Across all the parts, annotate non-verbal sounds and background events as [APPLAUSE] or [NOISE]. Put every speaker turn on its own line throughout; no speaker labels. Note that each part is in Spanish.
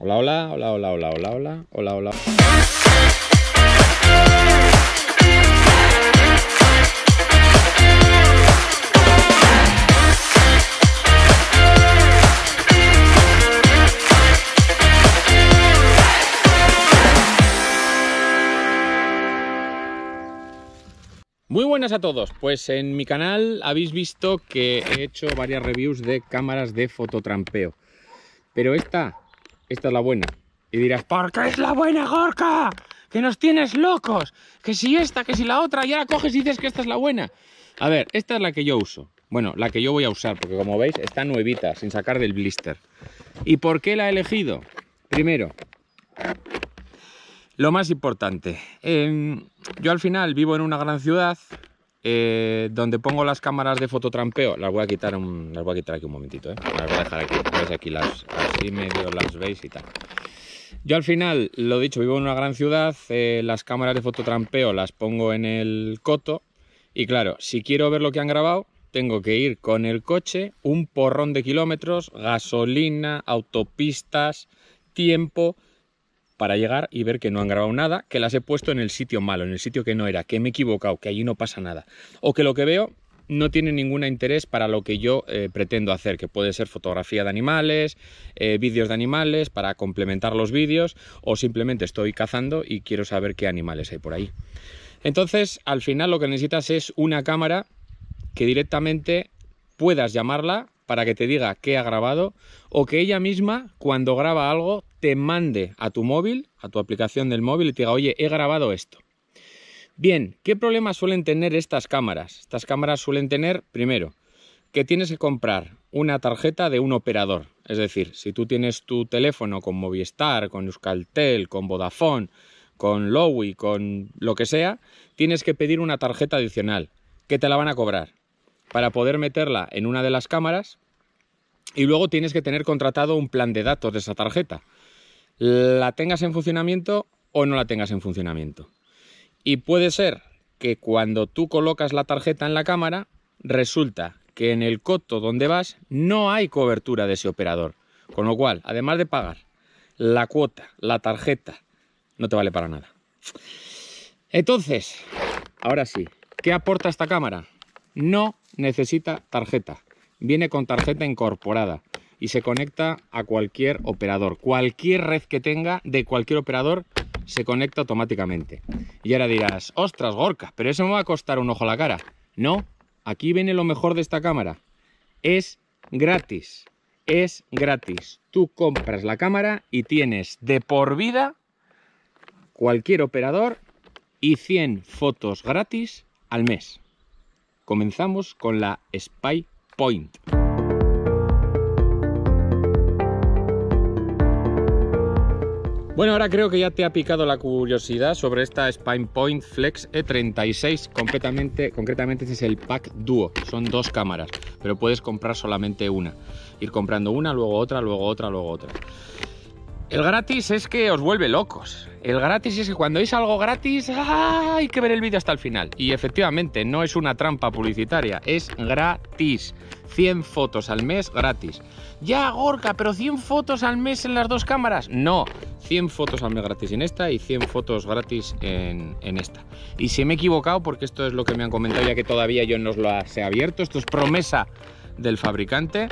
Hola, hola, hola, hola, hola, hola, hola, hola, hola. Muy buenas a todos, pues en mi canal habéis visto que he hecho varias reviews de cámaras de fototrampeo, pero esta esta es la buena. Y dirás, ¿por qué es la buena, Gorka? Que nos tienes locos. Que si esta, que si la otra, ya ahora coges y dices que esta es la buena. A ver, esta es la que yo uso. Bueno, la que yo voy a usar, porque como veis, está nuevita, sin sacar del blister. ¿Y por qué la he elegido? Primero, lo más importante. Em, yo al final vivo en una gran ciudad, eh, donde pongo las cámaras de fototrampeo, las voy a quitar a quitar aquí un momentito, ¿eh? las voy a dejar aquí, aquí las así medio las veis y tal. Yo al final, lo dicho, vivo en una gran ciudad, eh, las cámaras de fototrampeo las pongo en el coto y claro, si quiero ver lo que han grabado, tengo que ir con el coche, un porrón de kilómetros, gasolina, autopistas, tiempo, para llegar y ver que no han grabado nada, que las he puesto en el sitio malo, en el sitio que no era, que me he equivocado, que allí no pasa nada. O que lo que veo no tiene ningún interés para lo que yo eh, pretendo hacer, que puede ser fotografía de animales, eh, vídeos de animales, para complementar los vídeos, o simplemente estoy cazando y quiero saber qué animales hay por ahí. Entonces, al final lo que necesitas es una cámara que directamente puedas llamarla para que te diga qué ha grabado o que ella misma cuando graba algo te mande a tu móvil, a tu aplicación del móvil y te diga, oye, he grabado esto. Bien, ¿qué problemas suelen tener estas cámaras? Estas cámaras suelen tener, primero, que tienes que comprar una tarjeta de un operador. Es decir, si tú tienes tu teléfono con Movistar, con Euskaltel, con Vodafone, con Lowy, con lo que sea, tienes que pedir una tarjeta adicional, que te la van a cobrar, para poder meterla en una de las cámaras. Y luego tienes que tener contratado un plan de datos de esa tarjeta la tengas en funcionamiento o no la tengas en funcionamiento. Y puede ser que cuando tú colocas la tarjeta en la cámara, resulta que en el coto donde vas no hay cobertura de ese operador. Con lo cual, además de pagar la cuota, la tarjeta, no te vale para nada. Entonces, ahora sí, ¿qué aporta esta cámara? No necesita tarjeta. Viene con tarjeta incorporada y se conecta a cualquier operador. Cualquier red que tenga de cualquier operador se conecta automáticamente. Y ahora dirás, ostras, Gorka, pero eso me va a costar un ojo a la cara. No, aquí viene lo mejor de esta cámara. Es gratis, es gratis. Tú compras la cámara y tienes de por vida cualquier operador y 100 fotos gratis al mes. Comenzamos con la Spy Point. Bueno, ahora creo que ya te ha picado la curiosidad sobre esta Spine Point Flex E36. Completamente, concretamente este es el pack Duo. Son dos cámaras, pero puedes comprar solamente una. Ir comprando una, luego otra, luego otra, luego otra. El gratis es que os vuelve locos. El gratis es que cuando es algo gratis ¡ah! hay que ver el vídeo hasta el final. Y efectivamente, no es una trampa publicitaria, es gratis. 100 fotos al mes gratis. Ya, Gorka, pero 100 fotos al mes en las dos cámaras. No, 100 fotos al mes gratis en esta y 100 fotos gratis en, en esta. Y si me he equivocado, porque esto es lo que me han comentado ya que todavía yo no os lo he abierto, esto es promesa del fabricante.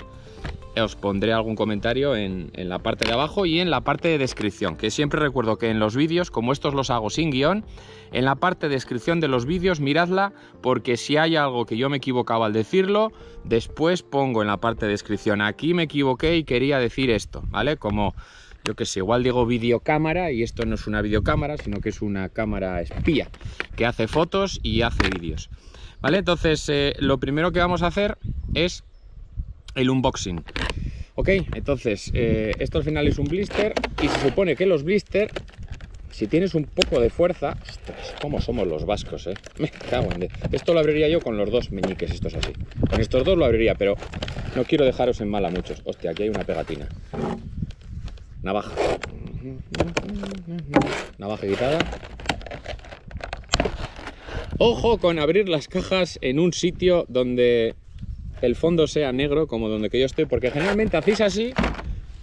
Eh, os pondré algún comentario en, la parte de abajo y en la parte de descripción, que siempre recuerdo que en los vídeos, como estos los hago sin guión, en la parte de descripción de los vídeos miradla porque si hay algo que yo me equivocaba al decirlo, después pongo en la parte de descripción, aquí me equivoqué y quería decir esto, ¿vale? Como yo que sé, igual digo videocámara y esto no es una videocámara, sino que es una cámara espía que hace fotos y hace vídeos. ¿Vale? Entonces, eh, lo primero que vamos a hacer es el unboxing. Ok, entonces, eh, esto al final es un blister y se supone que los blister, si tienes un poco de fuerza... Ostras, cómo somos los vascos, ¿eh? [LAUGHS] Me cago en... Esto lo abriría yo con los dos meñiques, estos así. Con estos dos lo abriría, pero no quiero dejaros en mal a muchos. Hostia, aquí hay una pegatina. Navaja. Navaja quitada. Ojo con abrir las cajas en un sitio donde el fondo sea negro, como donde que yo estoy, porque generalmente hacéis así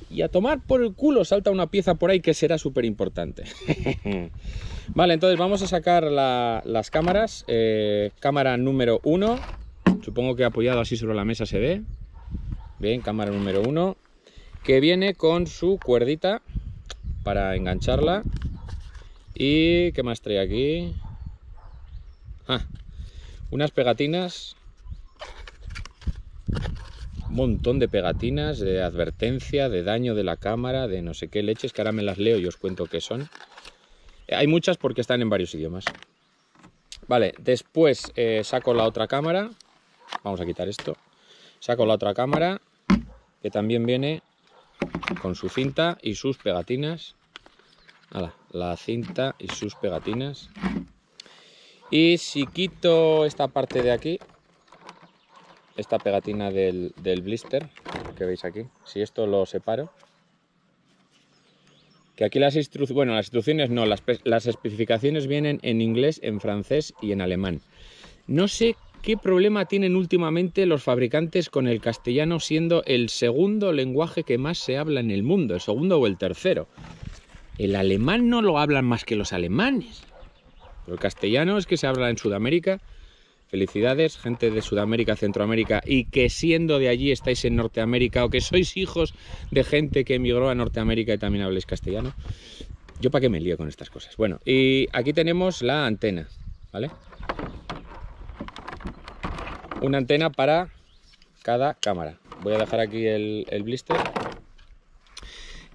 y a tomar por el culo salta una pieza por ahí que será súper importante. [LAUGHS] vale, entonces vamos a sacar las cámaras. Eh, cámara número uno supongo que apoyado así sobre la mesa se ve. Bien, cámara número uno que viene con su cuerdita para engancharla. ¿Y qué más trae aquí? Ah, unas pegatinas montón de pegatinas, de advertencia, de daño de la cámara, de no sé qué leches, que ahora me las leo y os cuento qué son. Eh, hay muchas porque están en varios idiomas. Vale, después eh, saco la otra cámara. Vamos a quitar esto. Saco la otra cámara, que también viene con su cinta y sus pegatinas. la cinta y sus pegatinas. Y si quito esta parte de aquí, esta pegatina del, blister que veis aquí. Si esto lo separo, que aquí las instrucciones, bueno, las instrucciones no, las, las, especificaciones vienen en inglés, en francés y en alemán. No sé qué problema tienen últimamente los fabricantes con el castellano siendo el segundo lenguaje que más se habla en el mundo, el segundo o el tercero. El alemán no lo hablan más que los alemanes. El castellano es que se habla en Sudamérica Felicidades, gente de Sudamérica, Centroamérica, y que siendo de allí estáis en Norteamérica o que sois hijos de gente que emigró a Norteamérica y también habléis castellano. Yo para qué me lío con estas cosas. Bueno, y aquí tenemos la antena, ¿vale? Una antena para cada cámara. Voy a dejar aquí el, blister.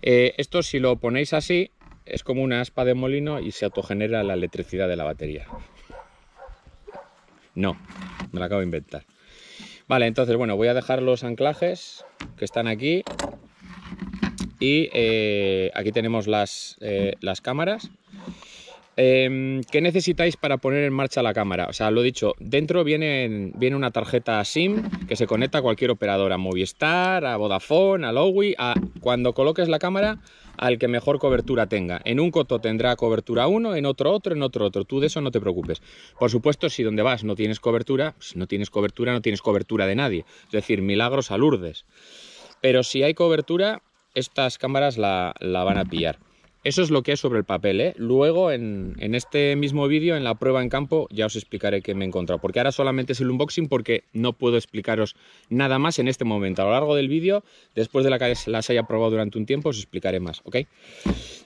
Eh, esto si lo ponéis así, es como una aspa de molino y se autogenera la electricidad de la batería. No, me la acabo de inventar. Vale, entonces, bueno, voy a dejar los anclajes que están aquí. Y eh, aquí tenemos las, eh, cámaras. Em, ¿Qué necesitáis para poner en marcha la cámara? O sea, lo dicho, dentro viene, viene una tarjeta SIM que se conecta a cualquier operadora, a Movistar, a Vodafone, a Lowy. A, cuando coloques la cámara, al que mejor cobertura tenga. En un coto tendrá cobertura uno, en otro otro, en otro otro. Tú de eso no te preocupes. Por supuesto, si donde vas no tienes cobertura, si pues no tienes cobertura, no tienes cobertura de nadie. Es decir, milagros a Lourdes. Pero si hay cobertura, estas cámaras la, la van a pillar. Eso es lo que es sobre el papel. ¿eh? Luego, en, este mismo vídeo, en la prueba en campo, ya os explicaré qué me he encontrado. Porque ahora solamente es el unboxing porque no puedo explicaros nada más en este momento. A lo largo del vídeo, después de la que las haya probado durante un tiempo, os explicaré más. ¿ok?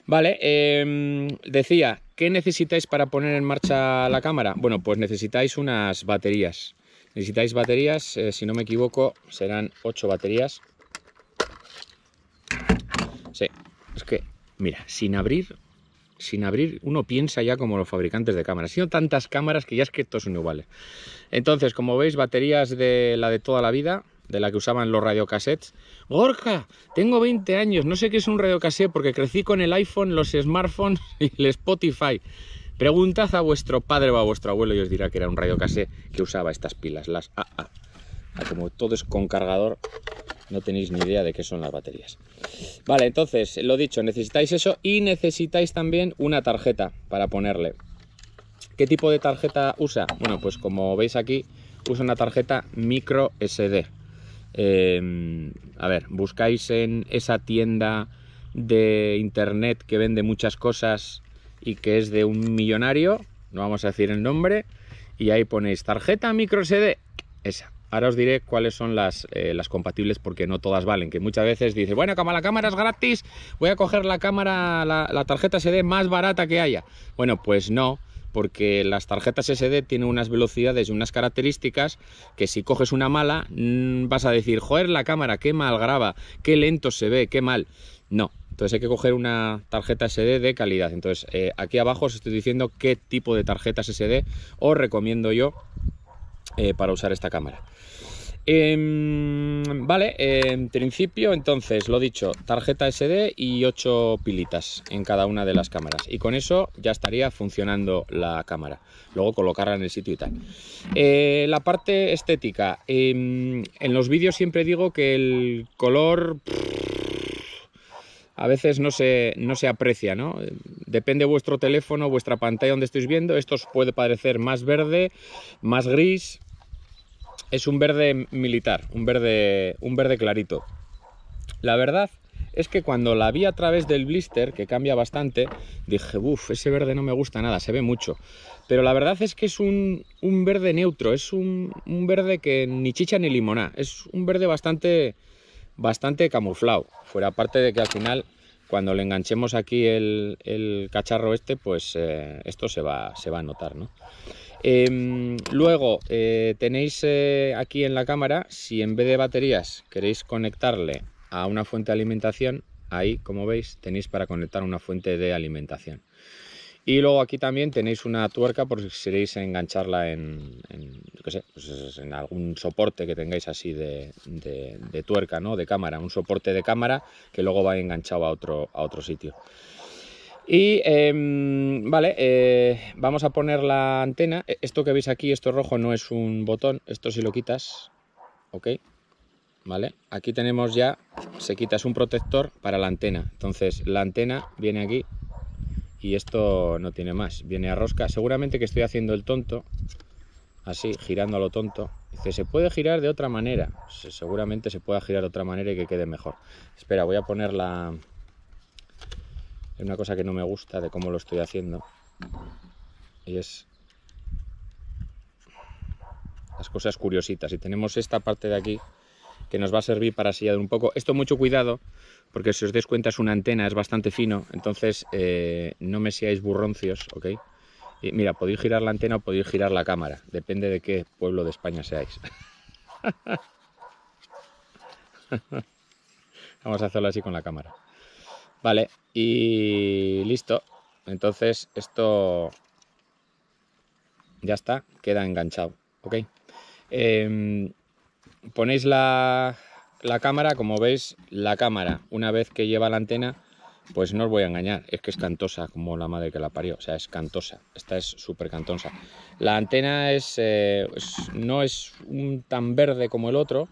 Vale, em, decía, ¿qué necesitáis para poner en marcha la cámara? Bueno, pues necesitáis unas baterías. Necesitáis baterías, eh, si no me equivoco, serán 8 baterías. Sí, es que Mira, sin abrir, sin abrir, uno piensa ya como los fabricantes de cámaras. Sino tantas cámaras que ya es que todos son iguales. ¿eh? Entonces, como veis, baterías de la de toda la vida, de la que usaban los radiocassettes. ¡Gorja! tengo 20 años, no sé qué es un radiocassette porque crecí con el iPhone, los smartphones [LAUGHS] y el Spotify. Preguntad a vuestro padre o a vuestro abuelo y os dirá que era un radiocassette que usaba estas pilas, las AA. Ah, como todo es con cargador, no tenéis ni idea de qué son las baterías. Vale, entonces, lo dicho, necesitáis eso y necesitáis también una tarjeta para ponerle. ¿Qué tipo de tarjeta usa? Bueno, pues como veis aquí, usa una tarjeta micro SD. Em, a ver, buscáis en esa tienda de internet que vende muchas cosas y que es de un millonario, no vamos a decir el nombre, y ahí ponéis tarjeta micro SD, esa. Ahora os diré cuáles son eh, las, compatibles porque no todas valen. Que muchas veces dices, bueno, como la cámara es gratis, voy a coger la cámara, la, tarjeta SD más barata que haya. Bueno, pues no porque las tarjetas SD tienen unas velocidades y unas características que si coges una mala mm, vas a decir, joder, la cámara, qué mal graba, qué lento se ve, qué mal. No, entonces hay que coger una tarjeta SD de calidad. Entonces eh, aquí abajo os estoy diciendo qué tipo de tarjetas SD os recomiendo yo eh, para usar esta cámara. Em, vale, en em, principio, entonces, lo dicho, tarjeta SD y 8 pilitas en cada una de las cámaras. Y con eso ya estaría funcionando la cámara. Luego colocarla en el sitio y tal. Eh, la parte estética. Em, en los vídeos siempre digo que el color... A veces no se, no se aprecia, ¿no? Depende vuestro teléfono, vuestra pantalla donde estéis viendo. Esto os puede parecer más verde, más gris, es un verde militar, un verde, un verde clarito. La verdad es que cuando la vi a través del blister, que cambia bastante, dije, uff, ese verde no me gusta nada, se ve mucho. Pero la verdad es que es un, verde neutro, es un, verde que ni chicha ni limoná, es un verde bastante, bastante camuflado. Fuera parte de que al final, cuando le enganchemos aquí el, cacharro este, pues eh, esto se va, se va a notar, ¿no? Em, luego eh, tenéis eh, aquí en la cámara, si en vez de baterías queréis conectarle a una fuente de alimentación, ahí como veis tenéis para conectar una fuente de alimentación. Y luego aquí también tenéis una tuerca por si queréis engancharla en, pues algún soporte que tengáis así de, tuerca, ¿no? de cámara, un soporte de cámara que luego va enganchado a otro, a otro sitio. Y em, vale, eh, vamos a poner la antena. E, esto que veis aquí, esto rojo, no es un botón. Esto si lo quitas, ok. Vale, aquí tenemos ya, se quita, es un protector para la antena. Entonces la antena viene aquí y esto no tiene más. Viene a rosca. Seguramente que estoy haciendo el tonto, así, girando a lo tonto. Dice, se puede girar de otra manera. Seguramente se pueda girar de otra manera y que quede mejor. Espera, voy a poner la, es una cosa que no me gusta de cómo lo estoy haciendo. Y es las cosas curiositas. Y tenemos esta parte de aquí que nos va a servir para sellar un poco. Esto mucho cuidado, porque si os dais cuenta es una antena, es bastante fino, entonces eh, no me seáis burroncios, ¿ok? Y mira, podéis girar la antena o podéis girar la cámara, depende de qué pueblo de España seáis. [LAUGHS] Vamos a hacerlo así con la cámara. Vale, y listo. Entonces esto ya está, queda enganchado. ¿Ok? Em, ponéis la, cámara, como veis, la cámara, una vez que lleva la antena, pues no os voy a engañar, es que es cantosa como la madre que la parió, o sea, es cantosa, esta es súper cantosa. La antena eh, es, no es un tan verde como el otro,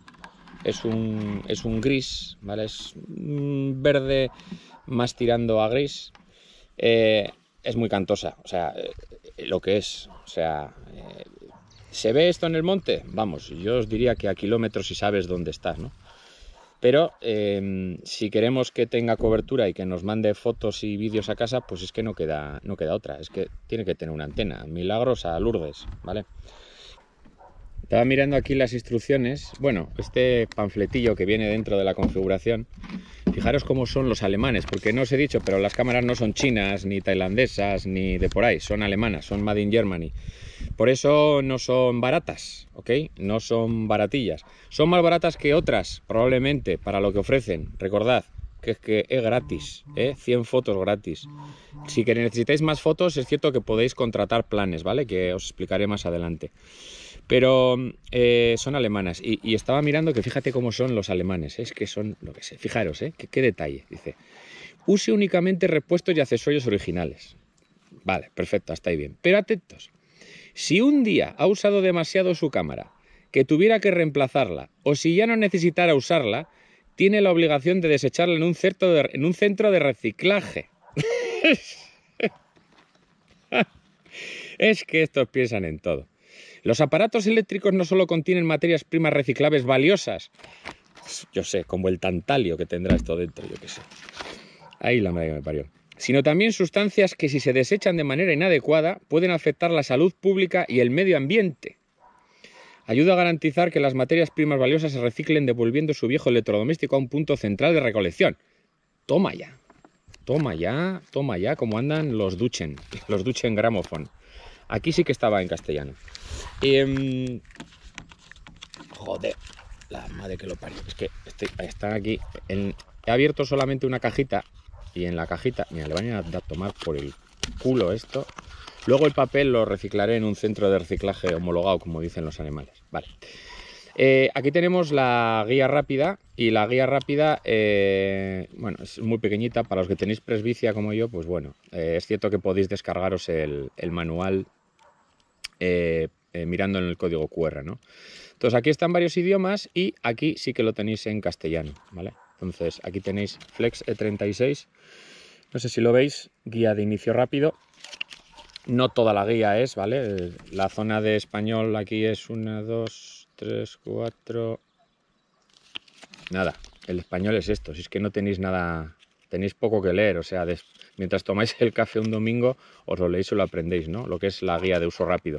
es un, es un gris, ¿vale? Es un verde más tirando a gris, eh, es muy cantosa, o sea, eh, lo que es, o sea, eh, ¿se ve esto en el monte? Vamos, yo os diría que a kilómetros si sabes dónde estás, ¿no? Pero si queremos que tenga cobertura y que nos mande fotos y vídeos a casa, pues es que no queda, no queda otra, es que tiene que tener una antena, Milagrosa, a Lourdes, ¿vale? Estaba mirando aquí las instrucciones, bueno, este panfletillo que viene dentro de la configuración, fijaros cómo son los alemanes, porque no os he dicho, pero las cámaras no son chinas, ni tailandesas, ni de por ahí, son alemanas, son Made in Germany. Por eso no son baratas, ¿ok? No son baratillas. Son más baratas que otras, probablemente, para lo que ofrecen. Recordad, que es que es gratis, 100 ¿eh? fotos gratis. Si que necesitáis más fotos, es cierto que podéis contratar planes, ¿vale? Que os explicaré más adelante. Pero eh, son alemanas. Y, estaba mirando que fíjate cómo son los alemanes. ¿eh? Es que son lo que sé. Fijaros, ¿eh? qué, detalle. Dice, use únicamente repuestos y accesorios originales. Vale, perfecto, hasta ahí bien. Pero atentos. Si un día ha usado demasiado su cámara, que tuviera que reemplazarla, o si ya no necesitara usarla, tiene la obligación de desecharla en un centro de reciclaje. [LAUGHS] es que estos piensan en todo. Los aparatos eléctricos no solo contienen materias primas reciclables valiosas, yo sé, como el tantalio que tendrá esto dentro, yo qué sé. Ahí la madre me parió. Sino también sustancias que si se desechan de manera inadecuada pueden afectar la salud pública y el medio ambiente. Ayuda a garantizar que las materias primas valiosas se reciclen devolviendo su viejo electrodoméstico a un punto central de recolección. Toma ya. Toma ya, toma ya, como andan los duchen, los duchen gramofón. Aquí sí que estaba en castellano. Eh, joder, la madre que lo parió. Es que este, están aquí. he abierto solamente una cajita y en la cajita, mira, le van a, a tomar por el culo esto. Luego el papel lo reciclaré en un centro de reciclaje homologado, como dicen los animales. Vale. Eh, aquí tenemos la guía rápida y la guía rápida, eh, bueno, es muy pequeñita. Para los que tenéis presbicia como yo, pues bueno, eh, es cierto que podéis descargaros el, el manual eh, mirando en el código QR, ¿no? Entonces aquí están varios idiomas y aquí sí que lo tenéis en castellano, ¿vale? Entonces aquí tenéis Flex E36, no sé si lo veis, guía de inicio rápido. No toda la guía es, ¿vale? La zona de español aquí es 1, 2, 3, 4 Nada, el español es esto, si es que no tenéis nada, tenéis poco que leer, o sea, mientras tomáis el café un domingo, os lo leéis o lo aprendéis, ¿no? Lo que es la guía de uso rápido.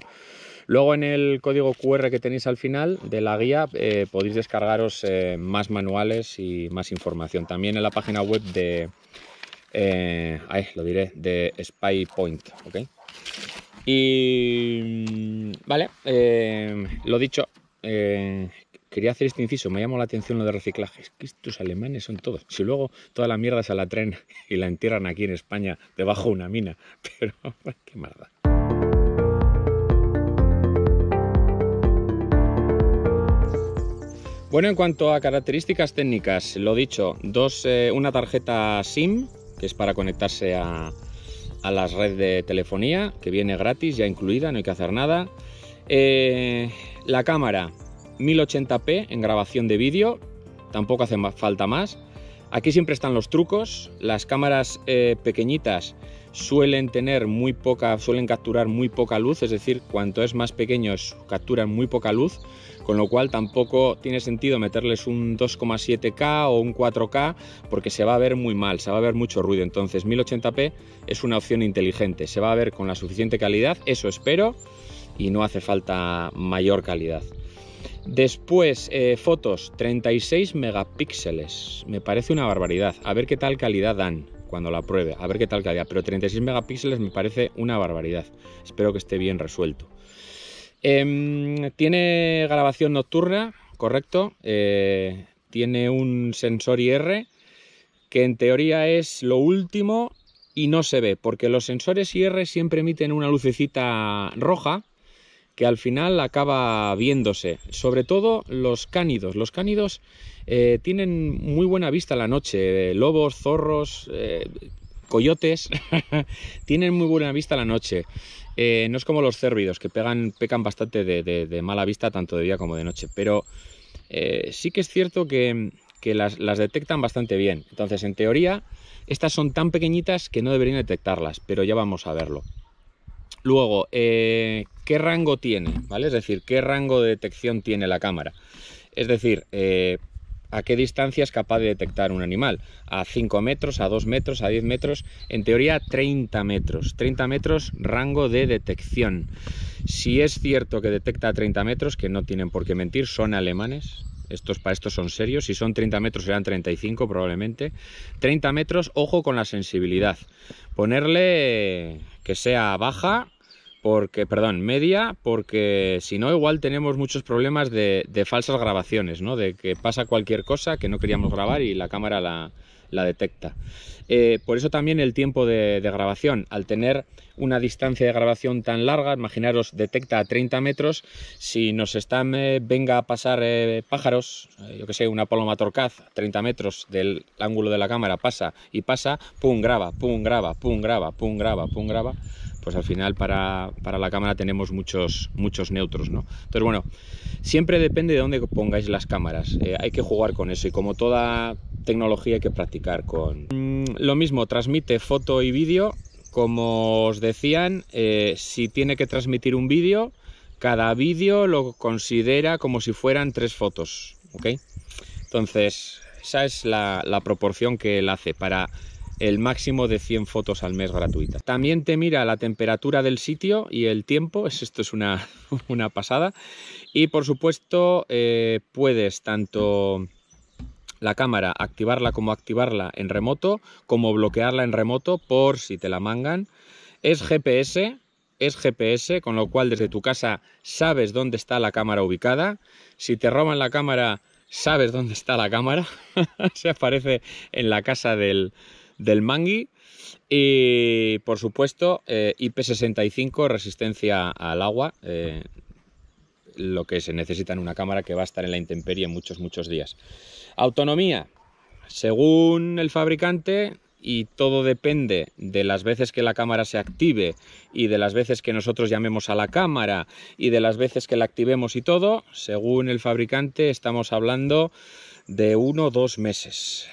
Luego en el código QR que tenéis al final de la guía eh, podéis descargaros eh, más manuales y más información. También en la página web de, eh, lo diré, de Spy Point, Y mm, vale, eh, lo dicho, quería hacer este inciso, me llamó la atención lo de reciclaje. Es que estos alemanes son todos. Si luego toda la mierda se la tren [LAUGHS] y la entierran aquí en España debajo de una mina, [LAUGHS] pero [LAUGHS] qué maldad. Bueno, en cuanto a características técnicas, lo dicho, dos, eh, una tarjeta SIM, que es para conectarse a, las redes de telefonía, que viene gratis, ya incluida, no hay que hacer nada. Eh, la cámara 1080p en grabación de vídeo, tampoco hace falta más. Aquí siempre están los trucos. Las cámaras eh, pequeñitas suelen tener muy poca, suelen capturar muy poca luz, es decir, cuanto es más pequeño capturan muy poca luz con lo cual tampoco tiene sentido meterles un 2,7K o un 4K porque se va a ver muy mal, se va a ver mucho ruido. Entonces 1080p es una opción inteligente, se va a ver con la suficiente calidad, eso espero, y no hace falta mayor calidad. Después, eh, fotos, 36 megapíxeles. Me parece una barbaridad. A ver qué tal calidad dan cuando la pruebe, a ver qué tal calidad. Pero 36 megapíxeles me parece una barbaridad. Espero que esté bien resuelto. Em, tiene grabación nocturna, correcto. Eh, tiene un sensor IR que en teoría es lo último y no se ve, porque los sensores IR siempre emiten una lucecita roja que al final acaba viéndose. Sobre todo los cánidos. Los cánidos eh, tienen muy buena vista la noche. Eh, lobos, zorros, coyotes, [LAUGHS] tienen muy buena vista la noche. Eh, no es como los cérvidos, que pegan, pecan bastante de, mala vista tanto de día como de noche, pero eh, sí que es cierto que, las, detectan bastante bien. Entonces, en teoría, estas son tan pequeñitas que no deberían detectarlas, pero ya vamos a verlo. Luego, eh, ¿qué rango tiene? ¿Vale? Es decir, ¿qué rango de detección tiene la cámara? Es decir, a qué distancia es capaz de detectar un animal. A 5 metros, a 2 metros, a 10 metros, en teoría 30 metros. 30 metros rango de detección. Si es cierto que detecta a 30 metros, que no tienen por qué mentir, son alemanes, estos para estos son serios, si son 30 metros serán 35 probablemente. 30 metros, ojo con la sensibilidad. Ponerle que sea baja porque, perdón, media, porque si no, igual tenemos muchos problemas de, falsas grabaciones, ¿no? De que pasa cualquier cosa que no queríamos grabar y la cámara la, detecta. Eh, por eso también el tiempo de, grabación. Al tener una distancia de grabación tan larga, imaginaros, detecta a 30 metros, si nos está eh, venga a pasar eh, pájaros, yo que sé, una paloma torcaz, 30 metros del ángulo de la cámara, pasa y pasa, pum, graba, pum, graba, pum, graba, pum, graba. Pum, graba pues al final para, para la cámara tenemos muchos, muchos neutros, ¿no? Entonces, bueno, siempre depende de dónde pongáis las cámaras. Eh, hay que jugar con eso y como toda tecnología hay que practicar con... Mm, lo mismo, transmite foto y vídeo. Como os decían, eh, si tiene que transmitir un vídeo, cada vídeo lo considera como si fueran tres fotos, ¿ok? Entonces, esa es la, la proporción que él hace para el máximo de 100 fotos al mes gratuita. También te mira la temperatura del sitio y el tiempo, [LAUGHS] esto es una, una pasada. Y por supuesto eh, puedes tanto la cámara activarla como activarla en remoto, como bloquearla en remoto por si te la mangan. Es GPS, es GPS, con lo cual desde tu casa sabes dónde está la cámara ubicada. Si te roban la cámara, sabes dónde está la cámara. [LAUGHS] Se aparece en la casa del, del Mangui. Y por supuesto, eh, IP65, resistencia al agua, eh, lo que se necesita en una cámara que va a estar en la intemperie muchos, muchos días. Autonomía, según el fabricante, y todo depende de las veces que la cámara se active y de las veces que nosotros llamemos a la cámara y de las veces que la activemos y todo, según el fabricante estamos hablando de uno o dos meses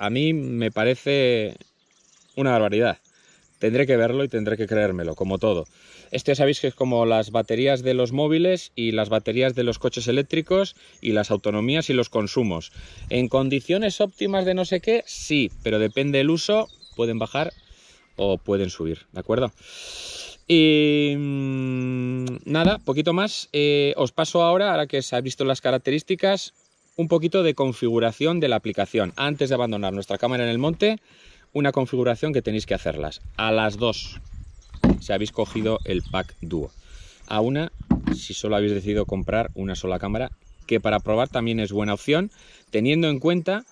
a mí me parece una barbaridad. Tendré que verlo y tendré que creérmelo, como todo. Este ya sabéis que es como las baterías de los móviles y las baterías de los coches eléctricos y las autonomías y los consumos. En condiciones óptimas de no sé qué, sí, pero depende del uso, pueden bajar o pueden subir, ¿de acuerdo? Y mm, nada, poquito más. Eh, os paso ahora, ahora que se habéis visto las características, un poquito de configuración de la aplicación. Antes de abandonar nuestra cámara en el monte, una configuración que tenéis que hacerlas. A las dos, si habéis cogido el pack dúo. A una, si solo habéis decidido comprar una sola cámara, que para probar también es buena opción, teniendo en cuenta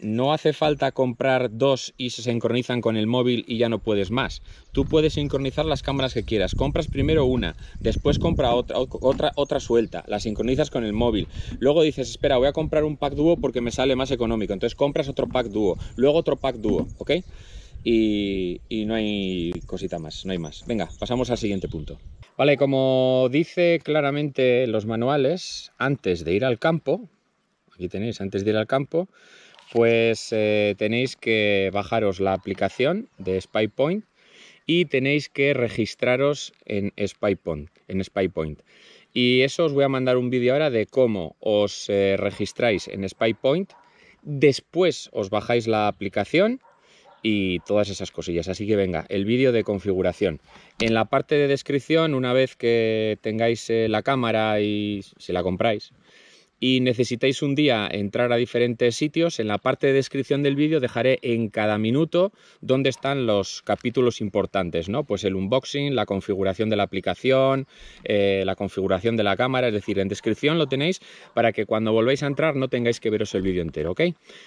no hace falta comprar dos y se sincronizan con el móvil y ya no puedes más. Tú puedes sincronizar las cámaras que quieras. Compras primero una, después compra otra, otra, otra suelta, la sincronizas con el móvil. Luego dices, espera, voy a comprar un pack dúo porque me sale más económico. Entonces compras otro pack dúo, luego otro pack dúo, ¿ok? Y, y, no hay cosita más, no hay más. Venga, pasamos al siguiente punto. Vale, como dice claramente los manuales, antes de ir al campo, aquí tenéis, antes de ir al campo, pues eh, tenéis que bajaros la aplicación de SpyPoint y tenéis que registraros en SpyPoint. En SpyPoint. Y eso os voy a mandar un vídeo ahora de cómo os eh, registráis en SpyPoint. Después os bajáis la aplicación y todas esas cosillas. Así que venga, el vídeo de configuración. En la parte de descripción, una vez que tengáis eh, la cámara y si la compráis, y necesitáis un día entrar a diferentes sitios, en la parte de descripción del vídeo dejaré en cada minuto dónde están los capítulos importantes, ¿no? Pues el unboxing, la configuración de la aplicación, eh, la configuración de la cámara, es decir, en descripción lo tenéis para que cuando volváis a entrar no tengáis que veros el vídeo entero,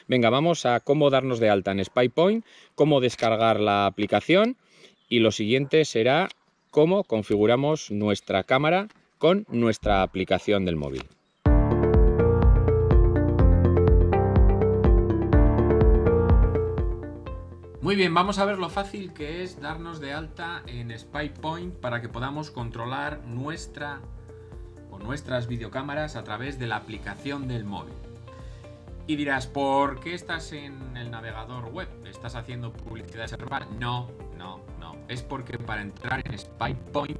Venga, vamos a cómo darnos de alta en SpyPoint, cómo descargar la aplicación y lo siguiente será cómo configuramos nuestra cámara con nuestra aplicación del móvil. Muy bien, vamos a ver lo fácil que es darnos de alta en SpyPoint para que podamos controlar nuestra o nuestras videocámaras a través de la aplicación del móvil. Y dirás, ¿por qué estás en el navegador web? ¿Estás haciendo publicidad reservada? No, no, no. Es porque para entrar en SpyPoint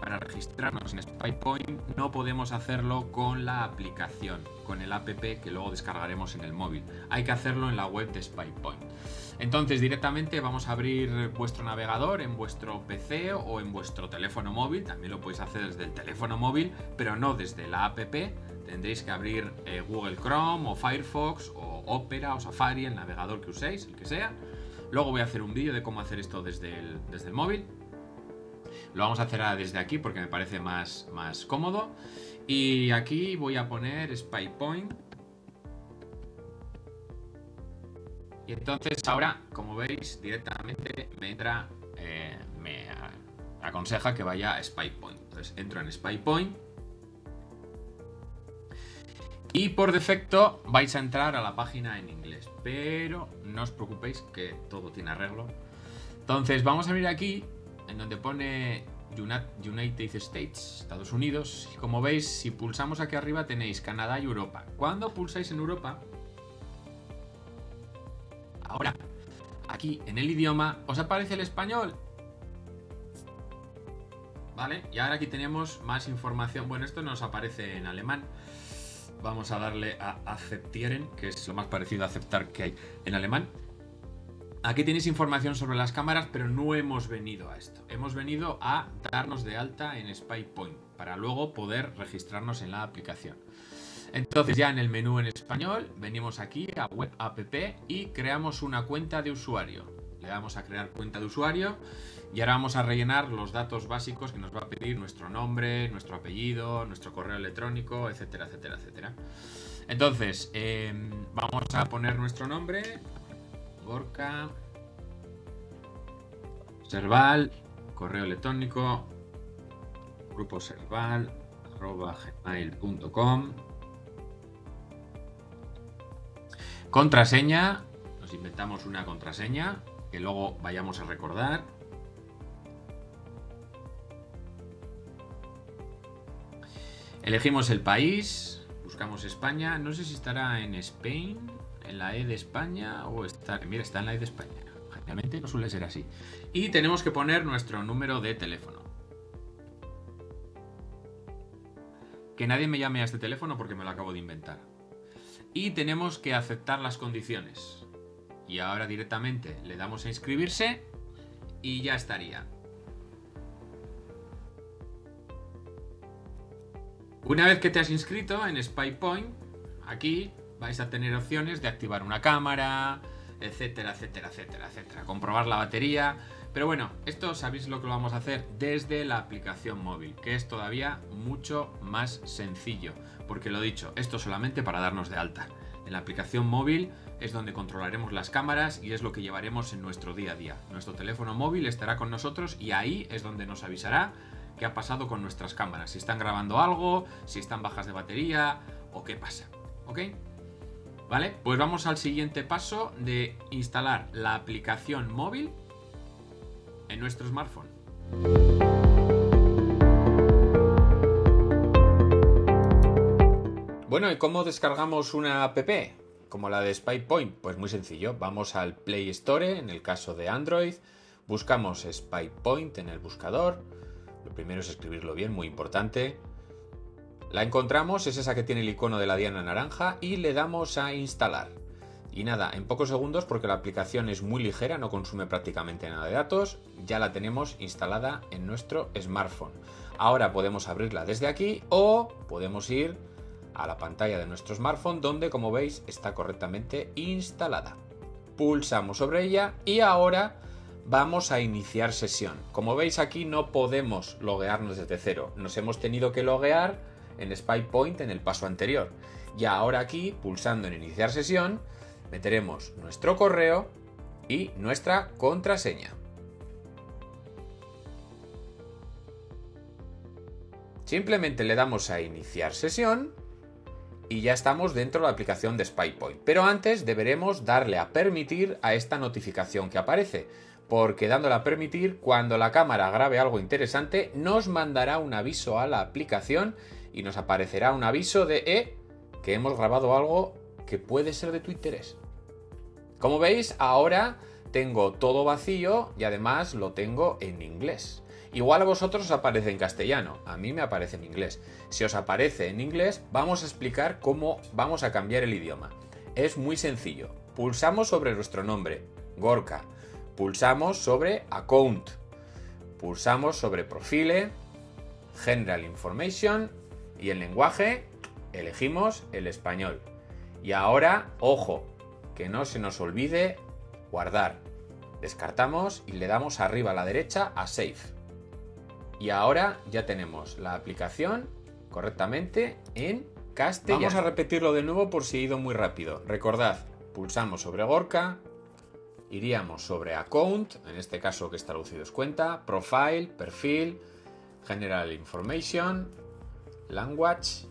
para registrarnos en SpyPoint no podemos hacerlo con la aplicación, con el app que luego descargaremos en el móvil. Hay que hacerlo en la web de SpyPoint. Entonces directamente vamos a abrir vuestro navegador en vuestro PC o en vuestro teléfono móvil. También lo podéis hacer desde el teléfono móvil, pero no desde la app. Tendréis que abrir eh, Google Chrome o Firefox o Opera o Safari, el navegador que uséis, el que sea. Luego voy a hacer un vídeo de cómo hacer esto desde desde el móvil. Lo vamos a hacer desde aquí porque me parece más, más cómodo. Y aquí voy a poner Spy Point. Y entonces ahora, como veis, directamente me entra, eh, me aconseja que vaya a Spy Point. Entonces entro en Spy Point. Y por defecto vais a entrar a la página en inglés, pero no os preocupéis que todo tiene arreglo. Entonces vamos a venir aquí donde pone United States, Estados Unidos. Y como veis, si pulsamos aquí arriba tenéis Canadá y Europa. Cuando pulsáis en Europa, ahora, aquí en el idioma, os aparece el español. ¿Vale? Y ahora aquí tenemos más información. Bueno, esto nos aparece en alemán. Vamos a darle a aceptieren, que es lo más parecido a aceptar que hay en alemán. Aquí tenéis información sobre las cámaras, pero no hemos venido a esto. Hemos venido a darnos de alta en SpyPoint para luego poder registrarnos en la aplicación. Entonces ya en el menú en español venimos aquí a web app y creamos una cuenta de usuario. Le damos a crear cuenta de usuario y ahora vamos a rellenar los datos básicos que nos va a pedir nuestro nombre, nuestro apellido, nuestro correo electrónico, etcétera, etcétera, etcétera. Entonces em, vamos a poner nuestro nombre, Gorka. Serval, correo electrónico, grupo serval, arroba Contraseña, nos inventamos una contraseña que luego vayamos a recordar. Elegimos el país, buscamos España, no sé si estará en Spain en la E de España o está, mira, está en la E de España. Generalmente no suele ser así. Y tenemos que poner nuestro número de teléfono. Que nadie me llame a este teléfono porque me lo acabo de inventar. Y tenemos que aceptar las condiciones. Y ahora directamente le damos a inscribirse y ya estaría. Una vez que te has inscrito en SpyPoint, aquí vais a tener opciones de activar una cámara, etcétera, etcétera, etcétera, etcétera. Comprobar la batería. Pero bueno, esto sabéis lo que lo vamos a hacer desde la aplicación móvil, que es todavía mucho más sencillo. Porque lo dicho, esto solamente para darnos de alta. En la aplicación móvil es donde controlaremos las cámaras y es lo que llevaremos en nuestro día a día. Nuestro teléfono móvil estará con nosotros y ahí es donde nos avisará qué ha pasado con nuestras cámaras, si están grabando algo, si están bajas de batería o qué pasa. ¿Ok? ¿Vale? Pues vamos al siguiente paso de instalar la aplicación móvil en nuestro smartphone. Bueno, ¿y cómo descargamos una app como la de SpyPoint? Pues muy sencillo, vamos al Play Store en el caso de Android, buscamos SpyPoint en el buscador, lo primero es escribirlo bien, muy importante, la encontramos, es esa que tiene el icono de la diana naranja y le damos a instalar. Y nada, en pocos segundos, porque la aplicación es muy ligera, no consume prácticamente nada de datos, ya la tenemos instalada en nuestro smartphone. Ahora podemos abrirla desde aquí o podemos ir a la pantalla de nuestro smartphone donde, como veis, está correctamente instalada. Pulsamos sobre ella y ahora vamos a iniciar sesión. Como veis aquí no podemos loguearnos desde cero, nos hemos tenido que loguear en SpyPoint en el paso anterior. Y ahora aquí, pulsando en iniciar sesión, meteremos nuestro correo y nuestra contraseña. Simplemente le damos a iniciar sesión y ya estamos dentro de la aplicación de SpyPoint. Pero antes deberemos darle a permitir a esta notificación que aparece, porque dándole a permitir, cuando la cámara grabe algo interesante, nos mandará un aviso a la aplicación y nos aparecerá un aviso de eh, que hemos grabado algo que puede ser de tu interés. Como veis, ahora tengo todo vacío y además lo tengo en inglés. Igual a vosotros os aparece en castellano, a mí me aparece en inglés. Si os aparece en inglés, vamos a explicar cómo vamos a cambiar el idioma. Es muy sencillo. Pulsamos sobre nuestro nombre, Gorka. Pulsamos sobre Account. Pulsamos sobre Profile, General Information y el lenguaje, elegimos el español. Y ahora, ojo, que no se nos olvide guardar. Descartamos y le damos arriba a la derecha a Save. Y ahora ya tenemos la aplicación correctamente en castellano. Vamos a repetirlo de nuevo por si he ido muy rápido. Recordad, pulsamos sobre Gorka, iríamos sobre Account, en este caso que está lucido es cuenta, Profile, Perfil, General Information, language,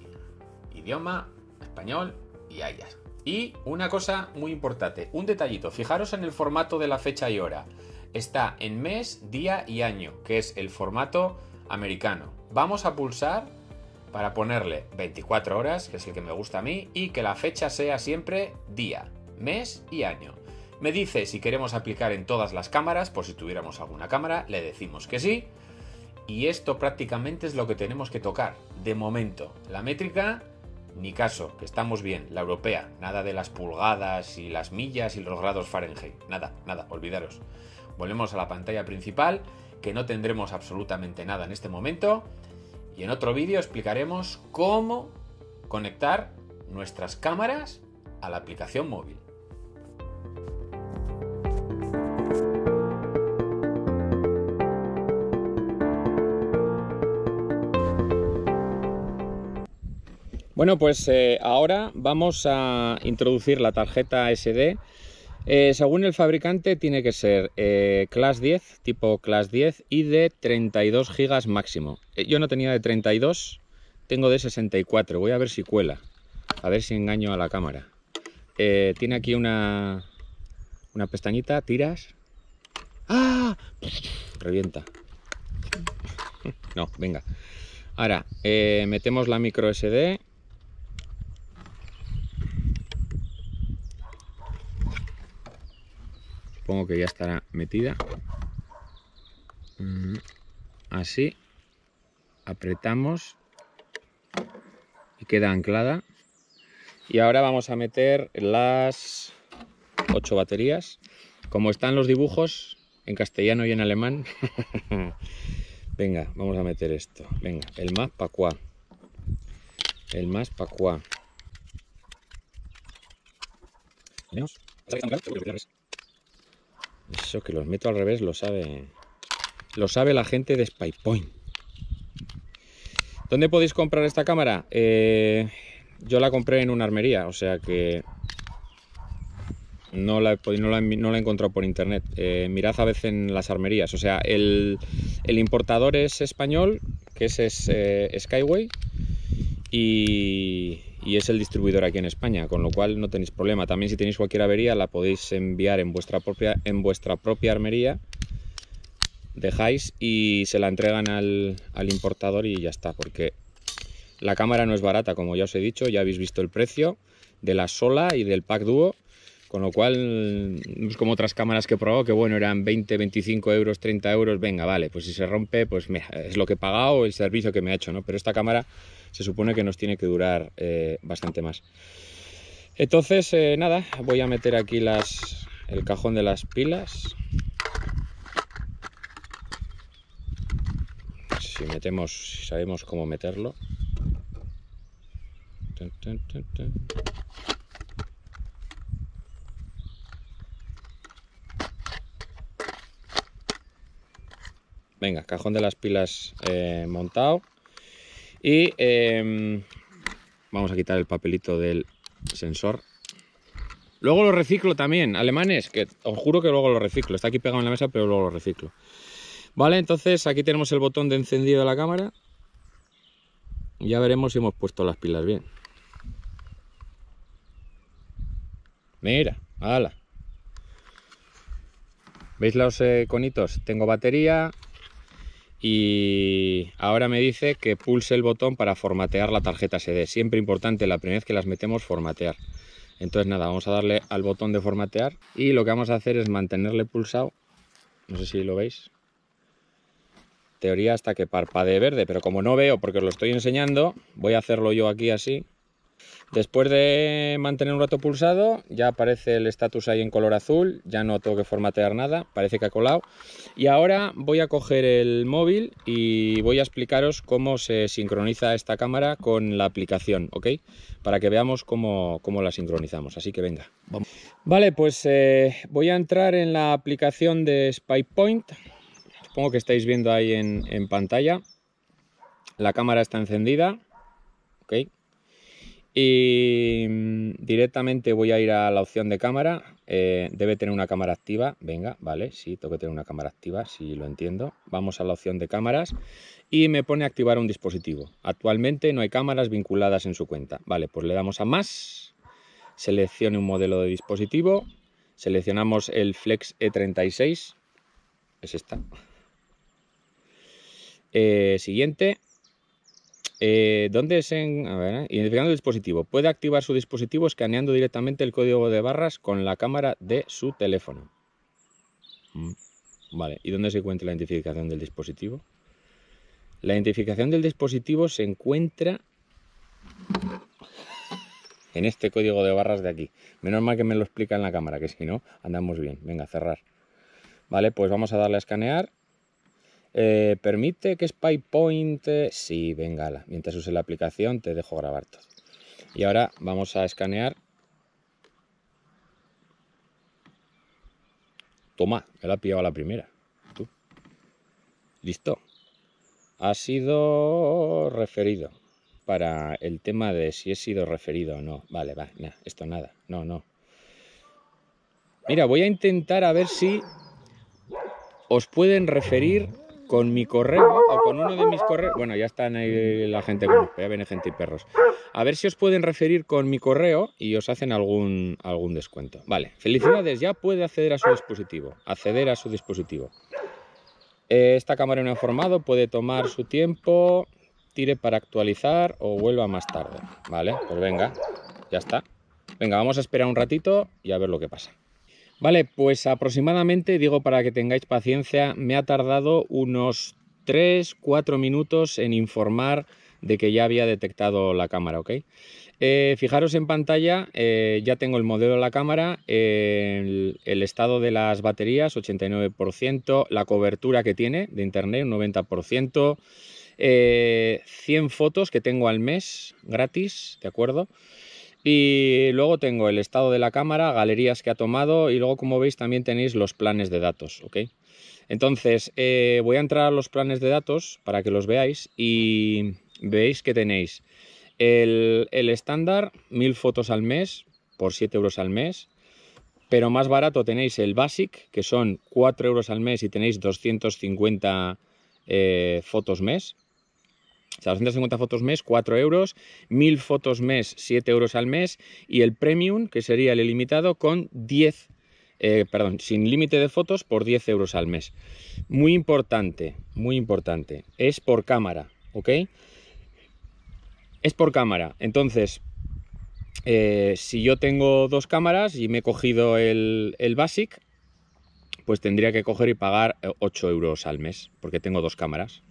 idioma, español y hayas. Y una cosa muy importante, un detallito, fijaros en el formato de la fecha y hora. Está en mes, día y año, que es el formato americano. Vamos a pulsar para ponerle 24 horas, que es el que me gusta a mí, y que la fecha sea siempre día, mes y año. Me dice si queremos aplicar en todas las cámaras, por si tuviéramos alguna cámara, le decimos que sí. Y esto prácticamente es lo que tenemos que tocar, de momento. La métrica, ni caso, que estamos bien, la europea, nada de las pulgadas y las millas y los grados Fahrenheit, nada, nada, olvidaros. Volvemos a la pantalla principal, que no tendremos absolutamente nada en este momento, y en otro vídeo explicaremos cómo conectar nuestras cámaras a la aplicación móvil. Bueno, pues eh, ahora vamos a introducir la tarjeta SD. Eh, según el fabricante tiene que ser eh, Class 10, tipo Class 10 y de 32 GB máximo. yo no tenía de 32, tengo de 64. Voy a ver si cuela, a ver si engaño a la cámara. tiene aquí una, una pestañita, tiras. ¡Ah! Revienta. [LAUGHS] No, venga. Ahora, metemos la micro SD Supongo que ya estará metida. Así. Apretamos. Y queda anclada. Y ahora vamos a meter las ocho baterías. Como están los dibujos en castellano y en alemán. [LAUGHS] Venga, vamos a meter esto. Venga, el más pacua El más pacuá. Eso que los meto al revés lo sabe. Lo sabe la gente de SpyPoint. ¿Dónde podéis comprar esta cámara? Eh, yo la compré en una armería, o sea que no la, no la, he encontrado por internet. Eh, mirad a veces en las armerías. O sea, el, importador es español, que es eh, Skyway. Y, y es el distribuidor aquí en España, con lo cual no tenéis problema. También si tenéis cualquier avería la podéis enviar en vuestra propia, en vuestra propia armería, dejáis y se la entregan al, importador y ya está, porque la cámara no es barata, como ya os he dicho, ya habéis visto el precio de la sola y del pack dúo, con lo cual mm, como otras cámaras que he probado, que bueno, eran 20, 25 euros, 30 euros, venga, vale, pues si se rompe, pues es lo que he pagado, el servicio que me ha hecho, ¿no? Pero esta cámara se supone que nos tiene que durar eh, bastante más. Entonces, eh, nada, voy a meter aquí el cajón de las pilas. Si metemos, si sabemos cómo meterlo. Venga, cajón de las pilas eh, montado. Y em, vamos a quitar el papelito del sensor. Luego lo reciclo también, alemanes, que os juro que luego lo reciclo. Está aquí pegado en la mesa, pero luego lo reciclo. Vale, entonces aquí tenemos el botón de encendido de la cámara. Ya veremos si hemos puesto las pilas bien. Mira, ala. ¿Veis los eh, conitos? Tengo batería, y ahora me dice que pulse el botón para formatear la tarjeta SD. Siempre importante, la primera vez que las metemos, formatear. Entonces nada, vamos a darle al botón de formatear y lo que vamos a hacer es mantenerle pulsado, no sé si lo veis, teoría hasta que parpadee verde, pero como no veo porque os lo estoy enseñando, voy a hacerlo yo aquí así Después de mantener un rato pulsado, ya aparece el status ahí en color azul, ya no tengo que formatear nada, parece que ha colado. Y ahora voy a coger el móvil y voy a explicaros cómo se sincroniza esta cámara con la aplicación, ¿ok? Para que veamos cómo, la sincronizamos, así que venga, vamos. Vale, pues eh, voy a entrar en la aplicación de SpyPoint, supongo que estáis viendo ahí en, en pantalla. La cámara está encendida, ¿ok? Y mm, directamente voy a ir a la opción de cámara. Eh, debe tener una cámara activa. Venga, vale, sí, tengo que tener una cámara activa, si sí, lo entiendo. Vamos a la opción de cámaras y me pone activar un dispositivo. Actualmente no hay cámaras vinculadas en su cuenta. Vale, pues le damos a más. Seleccione un modelo de dispositivo. Seleccionamos el Flex E36. Es esta. Eh, siguiente. Eh, ¿Dónde es en...? A ver, eh? identificando el dispositivo. Puede activar su dispositivo escaneando directamente el código de barras con la cámara de su teléfono. Mm, vale, ¿y dónde se encuentra la identificación del dispositivo? La identificación del dispositivo se encuentra en este código de barras de aquí. Menos mal que me lo explica en la cámara, que si no, andamos bien. Venga, cerrar. Vale, pues vamos a darle a escanear eh, ¿Permite que SpyPoint...? Eh, sí, venga, mientras use la aplicación te dejo grabar todo. Y ahora vamos a escanear. Toma, me la ha pillado la primera. Listo. Ha sido referido. Para el tema de si he sido referido o no. Vale, va, esto nada. No, no. Mira, voy a intentar a ver si os pueden referir con mi correo o con uno de mis correos. Bueno, ya están ahí la gente, bueno, ya viene gente y perros. A ver si os pueden referir con mi correo y os hacen algún, algún descuento. Vale, felicidades, ya puede acceder a su dispositivo. Acceder a su dispositivo. Eh, esta cámara no ha formado, puede tomar su tiempo, tire para actualizar o vuelva más tarde. Vale, pues venga, ya está. Venga, vamos a esperar un ratito y a ver lo que pasa. Vale, pues aproximadamente, digo para que tengáis paciencia, me ha tardado unos 3-4 minutos en informar de que ya había detectado la cámara, ¿ok? Eh, fijaros en pantalla, eh, ya tengo el modelo de la cámara, el, estado de las baterías, 89%, la cobertura que tiene de internet, un 90%, 100 eh, fotos que tengo al mes gratis, ¿de acuerdo? Y luego tengo el estado de la cámara, galerías que ha tomado y luego como veis también tenéis los planes de datos. ¿ok? Entonces eh, voy a entrar a los planes de datos para que los veáis y veis que tenéis el, estándar, 1000 fotos al mes por 7 euros al mes, pero más barato tenéis el Basic, que son 4 euros al mes y tenéis 250 eh, fotos mes. 250 fotos mes, 4 euros, 1000 fotos mes, 7 euros al mes, y el premium, que sería el ilimitado, con 10, eh, perdón, sin límite de fotos por 10 euros al mes. Muy importante, muy importante, es por cámara, ¿ok? Es por cámara, entonces, eh, si yo tengo dos cámaras y me he cogido el, Basic, pues tendría que coger y pagar 8 eh, euros al mes, porque tengo dos cámaras.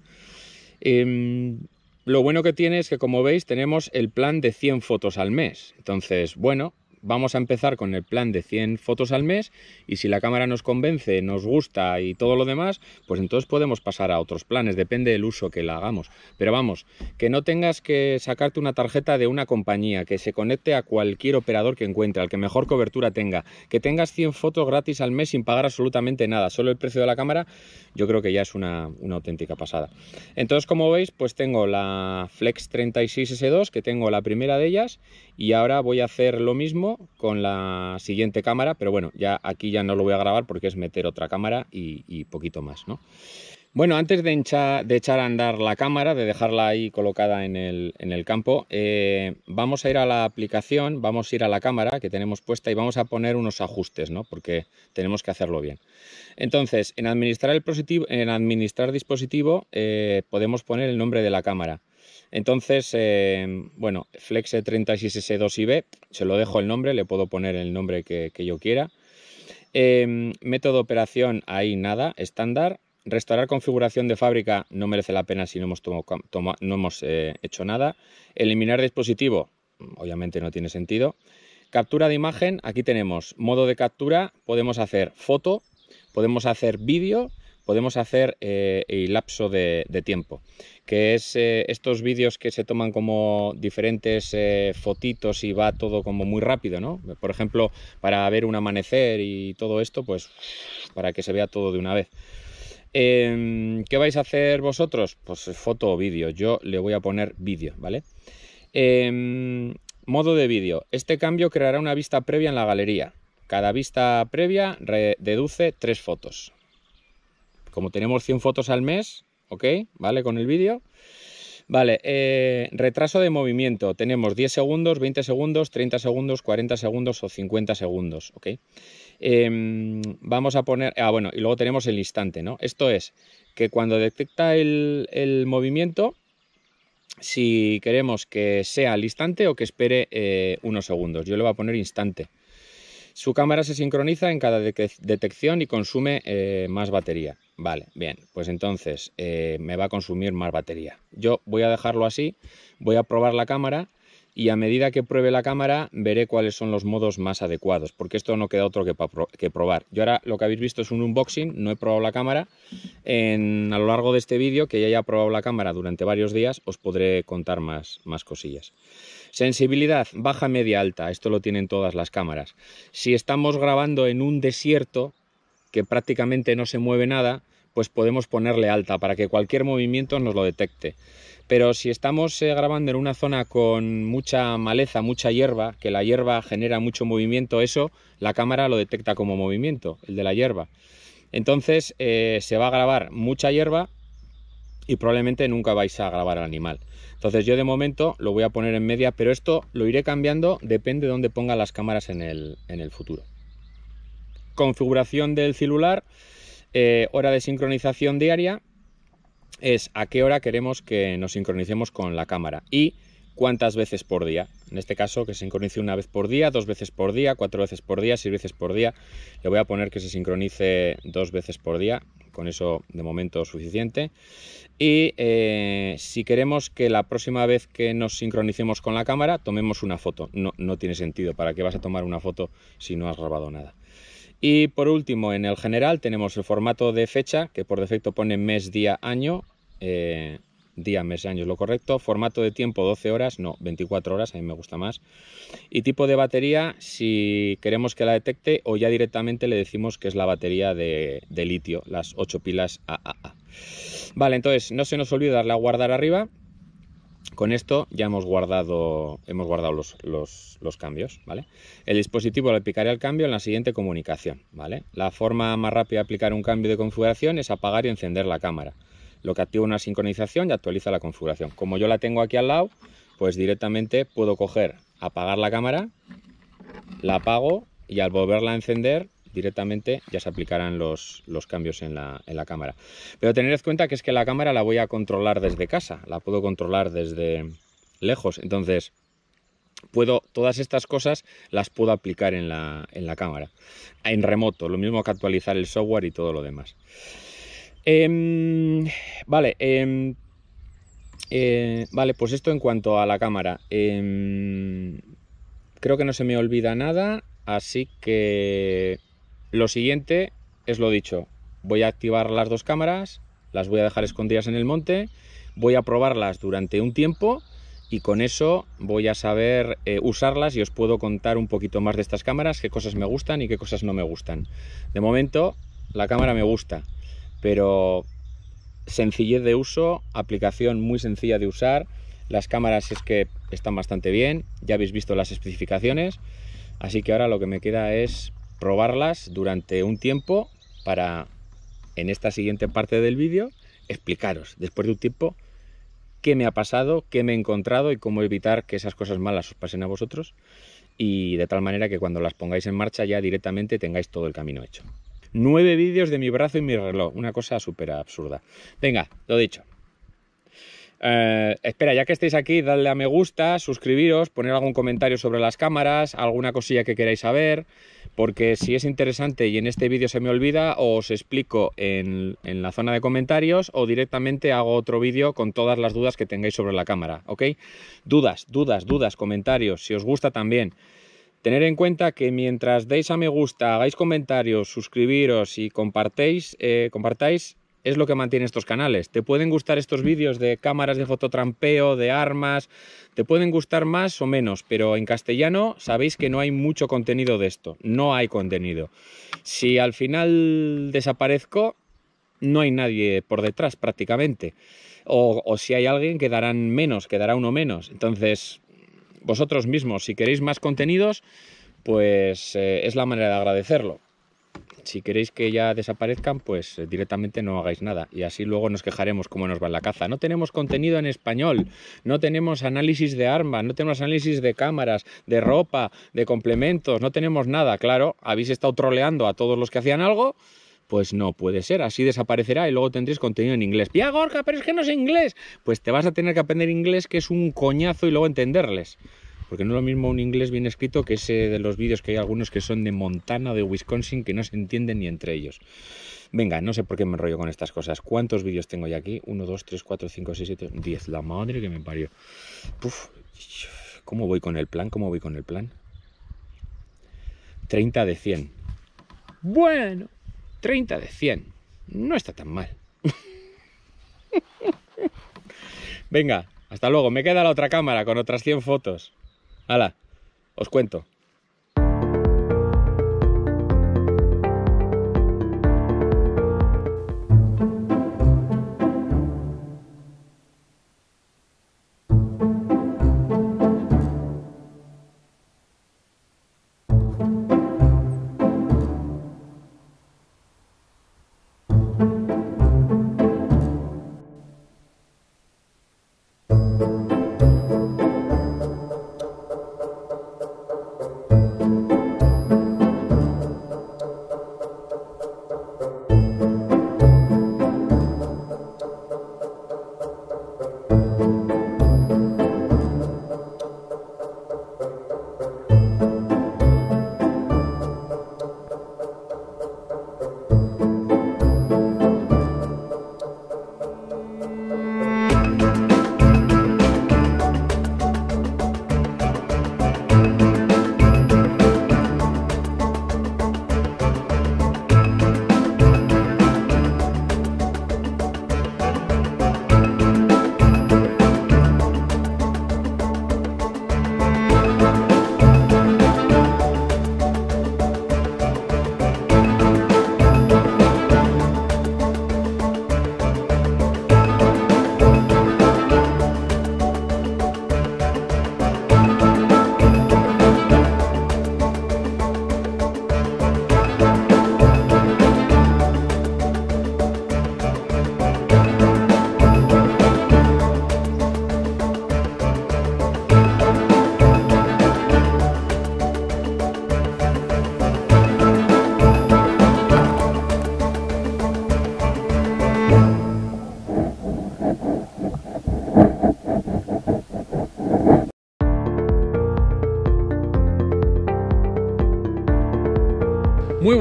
Em, lo bueno que tiene es que, como veis, tenemos el plan de 100 fotos al mes. Entonces, bueno, vamos a empezar con el plan de 100 fotos al mes y si la cámara nos convence, nos gusta y todo lo demás, pues entonces podemos pasar a otros planes, depende del uso que la hagamos. Pero vamos, que no tengas que sacarte una tarjeta de una compañía, que se conecte a cualquier operador que encuentre, al que mejor cobertura tenga, que tengas 100 fotos gratis al mes sin pagar absolutamente nada, solo el precio de la cámara, yo creo que ya es una, una auténtica pasada. Entonces, como veis, pues tengo la Flex 36S2, que tengo la primera de ellas, y ahora voy a hacer lo mismo con la siguiente cámara, pero bueno, ya aquí ya no lo voy a grabar porque es meter otra cámara y, poquito más, ¿no? Bueno, antes de, echar a andar la cámara, de dejarla ahí colocada en el, campo, eh, vamos a ir a la aplicación, vamos a ir a la cámara que tenemos puesta y vamos a poner unos ajustes, ¿no? Porque tenemos que hacerlo bien. Entonces, en administrar, el positivo, en administrar dispositivo eh, podemos poner el nombre de la cámara. Entonces, eh, bueno, Flex 36S2IB, e se lo dejo el nombre, le puedo poner el nombre que, yo quiera. Em, método de operación, ahí nada, estándar. Restaurar configuración de fábrica no merece la pena si no hemos, eh, hecho nada. Eliminar dispositivo, obviamente no tiene sentido. Captura de imagen, aquí tenemos modo de captura, podemos hacer foto, podemos hacer vídeo podemos hacer eh, el lapso de, tiempo, que es eh, estos vídeos que se toman como diferentes eh, fotitos y va todo como muy rápido, ¿no? Por ejemplo, para ver un amanecer y todo esto, pues para que se vea todo de una vez. Em, ¿Qué vais a hacer vosotros? Pues foto o vídeo. Yo le voy a poner vídeo, ¿vale? Em, modo de vídeo. Este cambio creará una vista previa en la galería. Cada vista previa deduce tres fotos como tenemos 100 fotos al mes, ¿ok? ¿Vale? Con el vídeo. Vale, eh, retraso de movimiento. Tenemos 10 segundos, 20 segundos, 30 segundos, 40 segundos o 50 segundos, ¿ok? Em, vamos a poner... Ah, bueno, y luego tenemos el instante, ¿no? Esto es que cuando detecta el, movimiento, si queremos que sea al instante o que espere eh, unos segundos. Yo le voy a poner instante. Su cámara se sincroniza en cada detección y consume eh, más batería. Vale, bien, pues entonces eh, me va a consumir más batería. Yo voy a dejarlo así, voy a probar la cámara y a medida que pruebe la cámara veré cuáles son los modos más adecuados, porque esto no queda otro que, probar. Yo ahora lo que habéis visto es un unboxing, no he probado la cámara. a lo largo de este vídeo, que ya haya probado la cámara durante varios días, os podré contar más, más cosillas. Sensibilidad, baja, media, alta, esto lo tienen todas las cámaras. Si estamos grabando en un desierto, que prácticamente no se mueve nada, pues podemos ponerle alta para que cualquier movimiento nos lo detecte. Pero si estamos eh, grabando en una zona con mucha maleza, mucha hierba, que la hierba genera mucho movimiento, eso la cámara lo detecta como movimiento, el de la hierba. Entonces eh, se va a grabar mucha hierba y probablemente nunca vais a grabar al animal. Entonces yo de momento lo voy a poner en media, pero esto lo iré cambiando, depende de dónde pongan las cámaras en el futuro configuración del celular, eh, hora de sincronización diaria, es a qué hora queremos que nos sincronicemos con la cámara y cuántas veces por día. En este caso, que se sincronice una vez por día, dos veces por día, cuatro veces por día, seis veces por día. Le voy a poner que se sincronice dos veces por día, con eso de momento suficiente. Y eh, si queremos que la próxima vez que nos sincronicemos con la cámara, tomemos una foto. No, no tiene sentido, ¿para qué vas a tomar una foto si no has grabado nada? Y por último, en el general tenemos el formato de fecha, que por defecto pone mes, día, año. Eh, día, mes, año es lo correcto. Formato de tiempo 12 horas, no, 24 horas, a mí me gusta más. Y tipo de batería, si queremos que la detecte o ya directamente le decimos que es la batería de, de litio, las 8 pilas AAA. Vale, entonces no se nos olvide darle a guardar arriba con esto ya hemos guardado, hemos guardado los, cambios, ¿vale? El dispositivo le aplicaría el cambio en la siguiente comunicación, ¿vale? La forma más rápida de aplicar un cambio de configuración es apagar y encender la cámara, lo que activa una sincronización y actualiza la configuración. Como yo la tengo aquí al lado, pues directamente puedo coger, apagar la cámara, la apago y al volverla a encender directamente ya se aplicarán los, cambios en la, cámara. Pero tened en cuenta que es que la cámara la voy a controlar desde casa, la puedo controlar desde lejos, entonces puedo todas estas cosas las puedo aplicar en la, cámara, en remoto, lo mismo que actualizar el software y todo lo demás. Em, vale, em, eh, vale, pues esto en cuanto a la cámara. Em, creo que no se me olvida nada, así que lo siguiente es lo dicho. Voy a activar las dos cámaras, las voy a dejar escondidas en el monte, voy a probarlas durante un tiempo y con eso voy a saber eh, usarlas y os puedo contar un poquito más de estas cámaras, qué cosas me gustan y qué cosas no me gustan. De momento, la cámara me gusta, pero sencillez de uso, aplicación muy sencilla de usar. Las cámaras es que están bastante bien, ya habéis visto las especificaciones, así que ahora lo que me queda es robarlas durante un tiempo para en esta siguiente parte del vídeo explicaros después de un tiempo qué me ha pasado, qué me he encontrado y cómo evitar que esas cosas malas os pasen a vosotros y de tal manera que cuando las pongáis en marcha ya directamente tengáis todo el camino hecho. Nueve vídeos de mi brazo y mi reloj, una cosa súper absurda. Venga, lo dicho. Eh, espera, ya que estáis aquí, dadle a me gusta, suscribiros, poner algún comentario sobre las cámaras, alguna cosilla que queráis saber, porque si es interesante y en este vídeo se me olvida, os explico en, la zona de comentarios o directamente hago otro vídeo con todas las dudas que tengáis sobre la cámara, ¿ok? Dudas, dudas, dudas, comentarios, si os gusta también. Tener en cuenta que mientras deis a me gusta, hagáis comentarios, suscribiros y compartéis, eh, compartáis, es lo que mantiene estos canales. Te pueden gustar estos vídeos de cámaras de fototrampeo, de armas, te pueden gustar más o menos, pero en castellano sabéis que no hay mucho contenido de esto, no hay contenido. Si al final desaparezco, no hay nadie por detrás prácticamente. O, si hay alguien, quedarán menos, quedará uno menos. Entonces, vosotros mismos, si queréis más contenidos, pues eh, es la manera de agradecerlo si queréis que ya desaparezcan, pues eh, directamente no hagáis nada y así luego nos quejaremos cómo nos va la caza. No tenemos contenido en español, no tenemos análisis de armas, no tenemos análisis de cámaras, de ropa, de complementos, no tenemos nada. Claro, habéis estado troleando a todos los que hacían algo. Pues no puede ser, así desaparecerá y luego tendréis contenido en inglés. Ya, Gorka, pero es que no es inglés. Pues te vas a tener que aprender inglés, que es un coñazo, y luego entenderles. Porque no es lo mismo un inglés bien escrito que ese de los vídeos que hay algunos que son de Montana de Wisconsin que no se entienden ni entre ellos. Venga, no sé por qué me enrollo con estas cosas. ¿Cuántos vídeos tengo ya aquí? 1, 2, 3, 4, 5, 6, 7, 10. La madre que me parió. ¿Cómo voy con el plan? ¿Cómo voy con el plan? 30 de 100. Bueno, 30 de 100. No está tan mal. [LAUGHS] Venga, hasta luego. Me queda la otra cámara con otras 100 fotos. Hala, os cuento.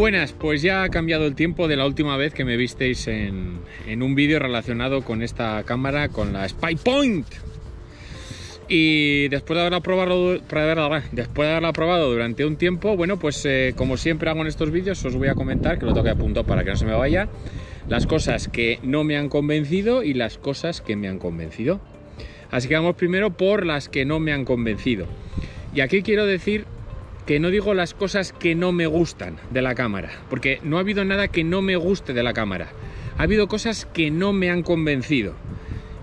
buenas, pues ya ha cambiado el tiempo de la última vez que me visteis en, un vídeo relacionado con esta cámara, con la Spy Point. Y después de haberla probado, después de durante un tiempo, bueno, pues eh, como siempre hago en estos vídeos, os voy a comentar, que lo tengo que apuntar para que no se me vaya, las cosas que no me han convencido y las cosas que me han convencido. Así que vamos primero por las que no me han convencido. Y aquí quiero decir que no digo las cosas que no me gustan de la cámara, porque no ha habido nada que no me guste de la cámara. Ha habido cosas que no me han convencido.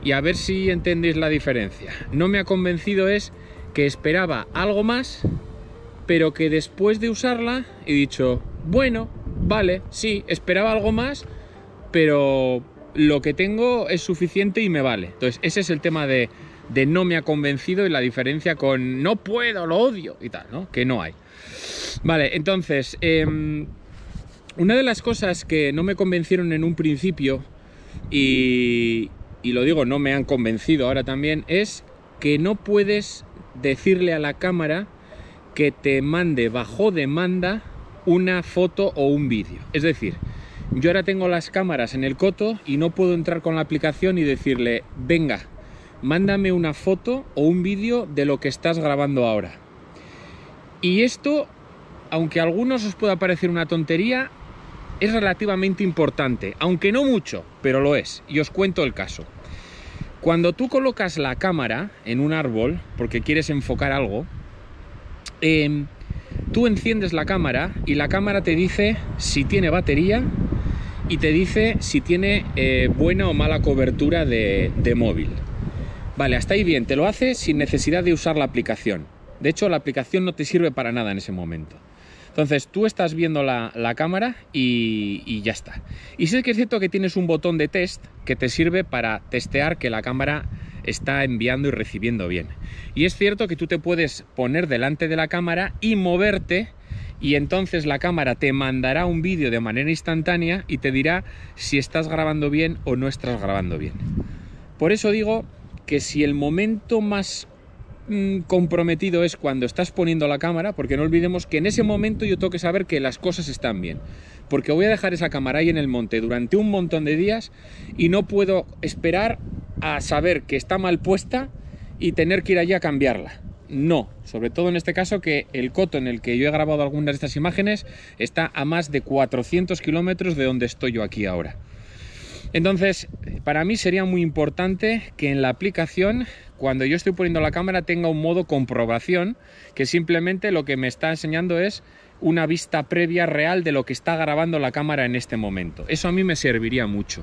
Y a ver si entendéis la diferencia. No me ha convencido es que esperaba algo más, pero que después de usarla he dicho, bueno, vale, sí, esperaba algo más, pero lo que tengo es suficiente y me vale. Entonces, ese es el tema de, de no me ha convencido y la diferencia con no puedo, lo odio y tal, ¿no? Que no hay. Vale, entonces, em, una de las cosas que no me convencieron en un principio y, y lo digo, no me han convencido ahora también, es que no puedes decirle a la cámara que te mande bajo demanda una foto o un vídeo. Es decir, yo ahora tengo las cámaras en el coto y no puedo entrar con la aplicación y decirle, venga, mándame una foto o un vídeo de lo que estás grabando ahora. Y esto, aunque a algunos os pueda parecer una tontería, es relativamente importante, aunque no mucho, pero lo es. Y os cuento el caso. Cuando tú colocas la cámara en un árbol porque quieres enfocar algo, em, tú enciendes la cámara y la cámara te dice si tiene batería y te dice si tiene eh, buena o mala cobertura de móvil. Vale, hasta ahí bien, te lo hace sin necesidad de usar la aplicación. De hecho, la aplicación no te sirve para nada en ese momento. Entonces tú estás viendo la, cámara y, y, ya está. Y sí que es cierto que tienes un botón de test que te sirve para testear que la cámara está enviando y recibiendo bien. Y es cierto que tú te puedes poner delante de la cámara y moverte y entonces la cámara te mandará un vídeo de manera instantánea y te dirá si estás grabando bien o no estás grabando bien. Por eso digo que si el momento más mm, comprometido es cuando estás poniendo la cámara, porque no olvidemos que en ese momento yo tengo que saber que las cosas están bien, porque voy a dejar esa cámara ahí en el monte durante un montón de días y no puedo esperar a saber que está mal puesta y tener que ir allí a cambiarla. No, sobre todo en este caso que el coto en el que yo he grabado algunas de estas imágenes está a más de 400 kilómetros de donde estoy yo aquí ahora. Entonces, para mí sería muy importante que en la aplicación, cuando yo estoy poniendo la cámara, tenga un modo comprobación, que simplemente lo que me está enseñando es una vista previa real de lo que está grabando la cámara en este momento. Eso a mí me serviría mucho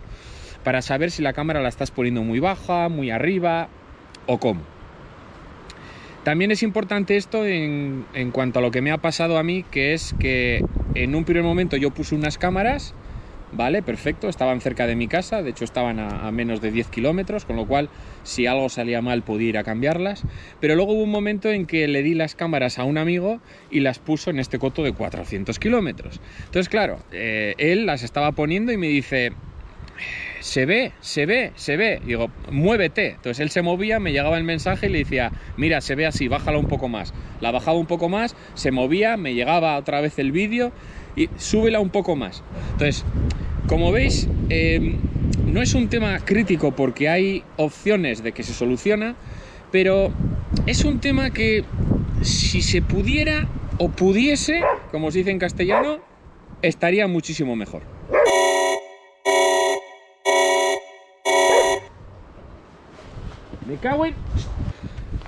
para saber si la cámara la estás poniendo muy baja, muy arriba o cómo. También es importante esto en, cuanto a lo que me ha pasado a mí, que es que en un primer momento yo puse unas cámaras, Vale, perfecto, estaban cerca de mi casa, de hecho estaban a, menos de 10 kilómetros, con lo cual si algo salía mal pudiera ir a cambiarlas. Pero luego hubo un momento en que le di las cámaras a un amigo y las puso en este coto de 400 kilómetros. Entonces, claro, eh, él las estaba poniendo y me dice, se ve, se ve, se ve. digo, muévete. Entonces él se movía, me llegaba el mensaje y le decía, mira, se ve así, bájala un poco más. La bajaba un poco más, se movía, me llegaba otra vez el vídeo y súbela un poco más. Entonces, como veis, em, no es un tema crítico porque hay opciones de que se soluciona, pero es un tema que si se pudiera o pudiese, como se dice en castellano, estaría muchísimo mejor. Me cago en...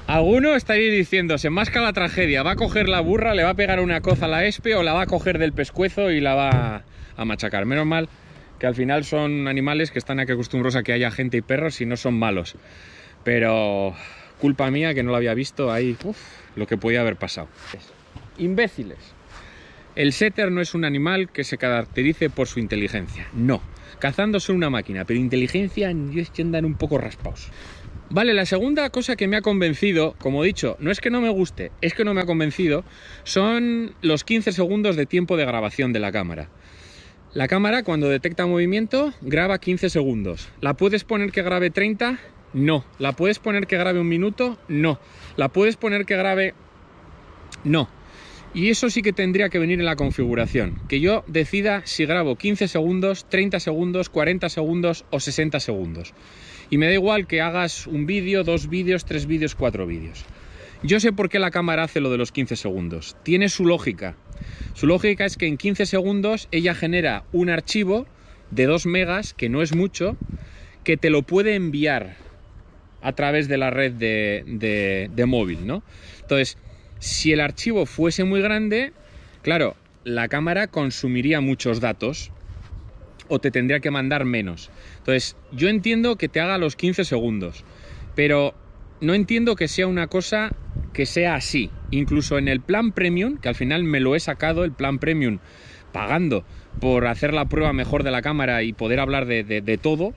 Alguno estaría diciendo, se masca la tragedia, va a coger la burra, le va a pegar una coza a la espe o la va a coger del pescuezo y la va a machacar. Menos mal que al final son animales que están aquí acostumbrados a que haya gente y perros y no son malos. Pero culpa mía que no lo había visto ahí, lo que podía haber pasado. Imbéciles. El setter no es un animal que se caracterice por su inteligencia, no. Cazándose una máquina, pero inteligencia que andan un poco raspados. Vale, la segunda cosa que me ha convencido, como he dicho, no es que no me guste, es que no me ha convencido, son los 15 segundos de tiempo de grabación de la cámara. La cámara cuando detecta movimiento graba 15 segundos. ¿La puedes poner que grabe 30? No. ¿La puedes poner que grabe un minuto? No. ¿La puedes poner que grabe... No. Y eso sí que tendría que venir en la configuración, que yo decida si grabo 15 segundos, 30 segundos, 40 segundos o 60 segundos. Y me da igual que hagas un vídeo, dos vídeos, tres vídeos, cuatro vídeos. Yo sé por qué la cámara hace lo de los 15 segundos. Tiene su lógica. Su lógica es que en 15 segundos ella genera un archivo de 2 megas, que no es mucho, que te lo puede enviar a través de la red de, móvil, ¿no? Entonces, si el archivo fuese muy grande, claro, la cámara consumiría muchos datos o te tendría que mandar menos. Entonces, yo entiendo que te haga los 15 segundos, pero no entiendo que sea una cosa que sea así. Incluso en el plan premium, que al final me lo he sacado, el plan premium, pagando por hacer la prueba mejor de la cámara y poder hablar de, todo.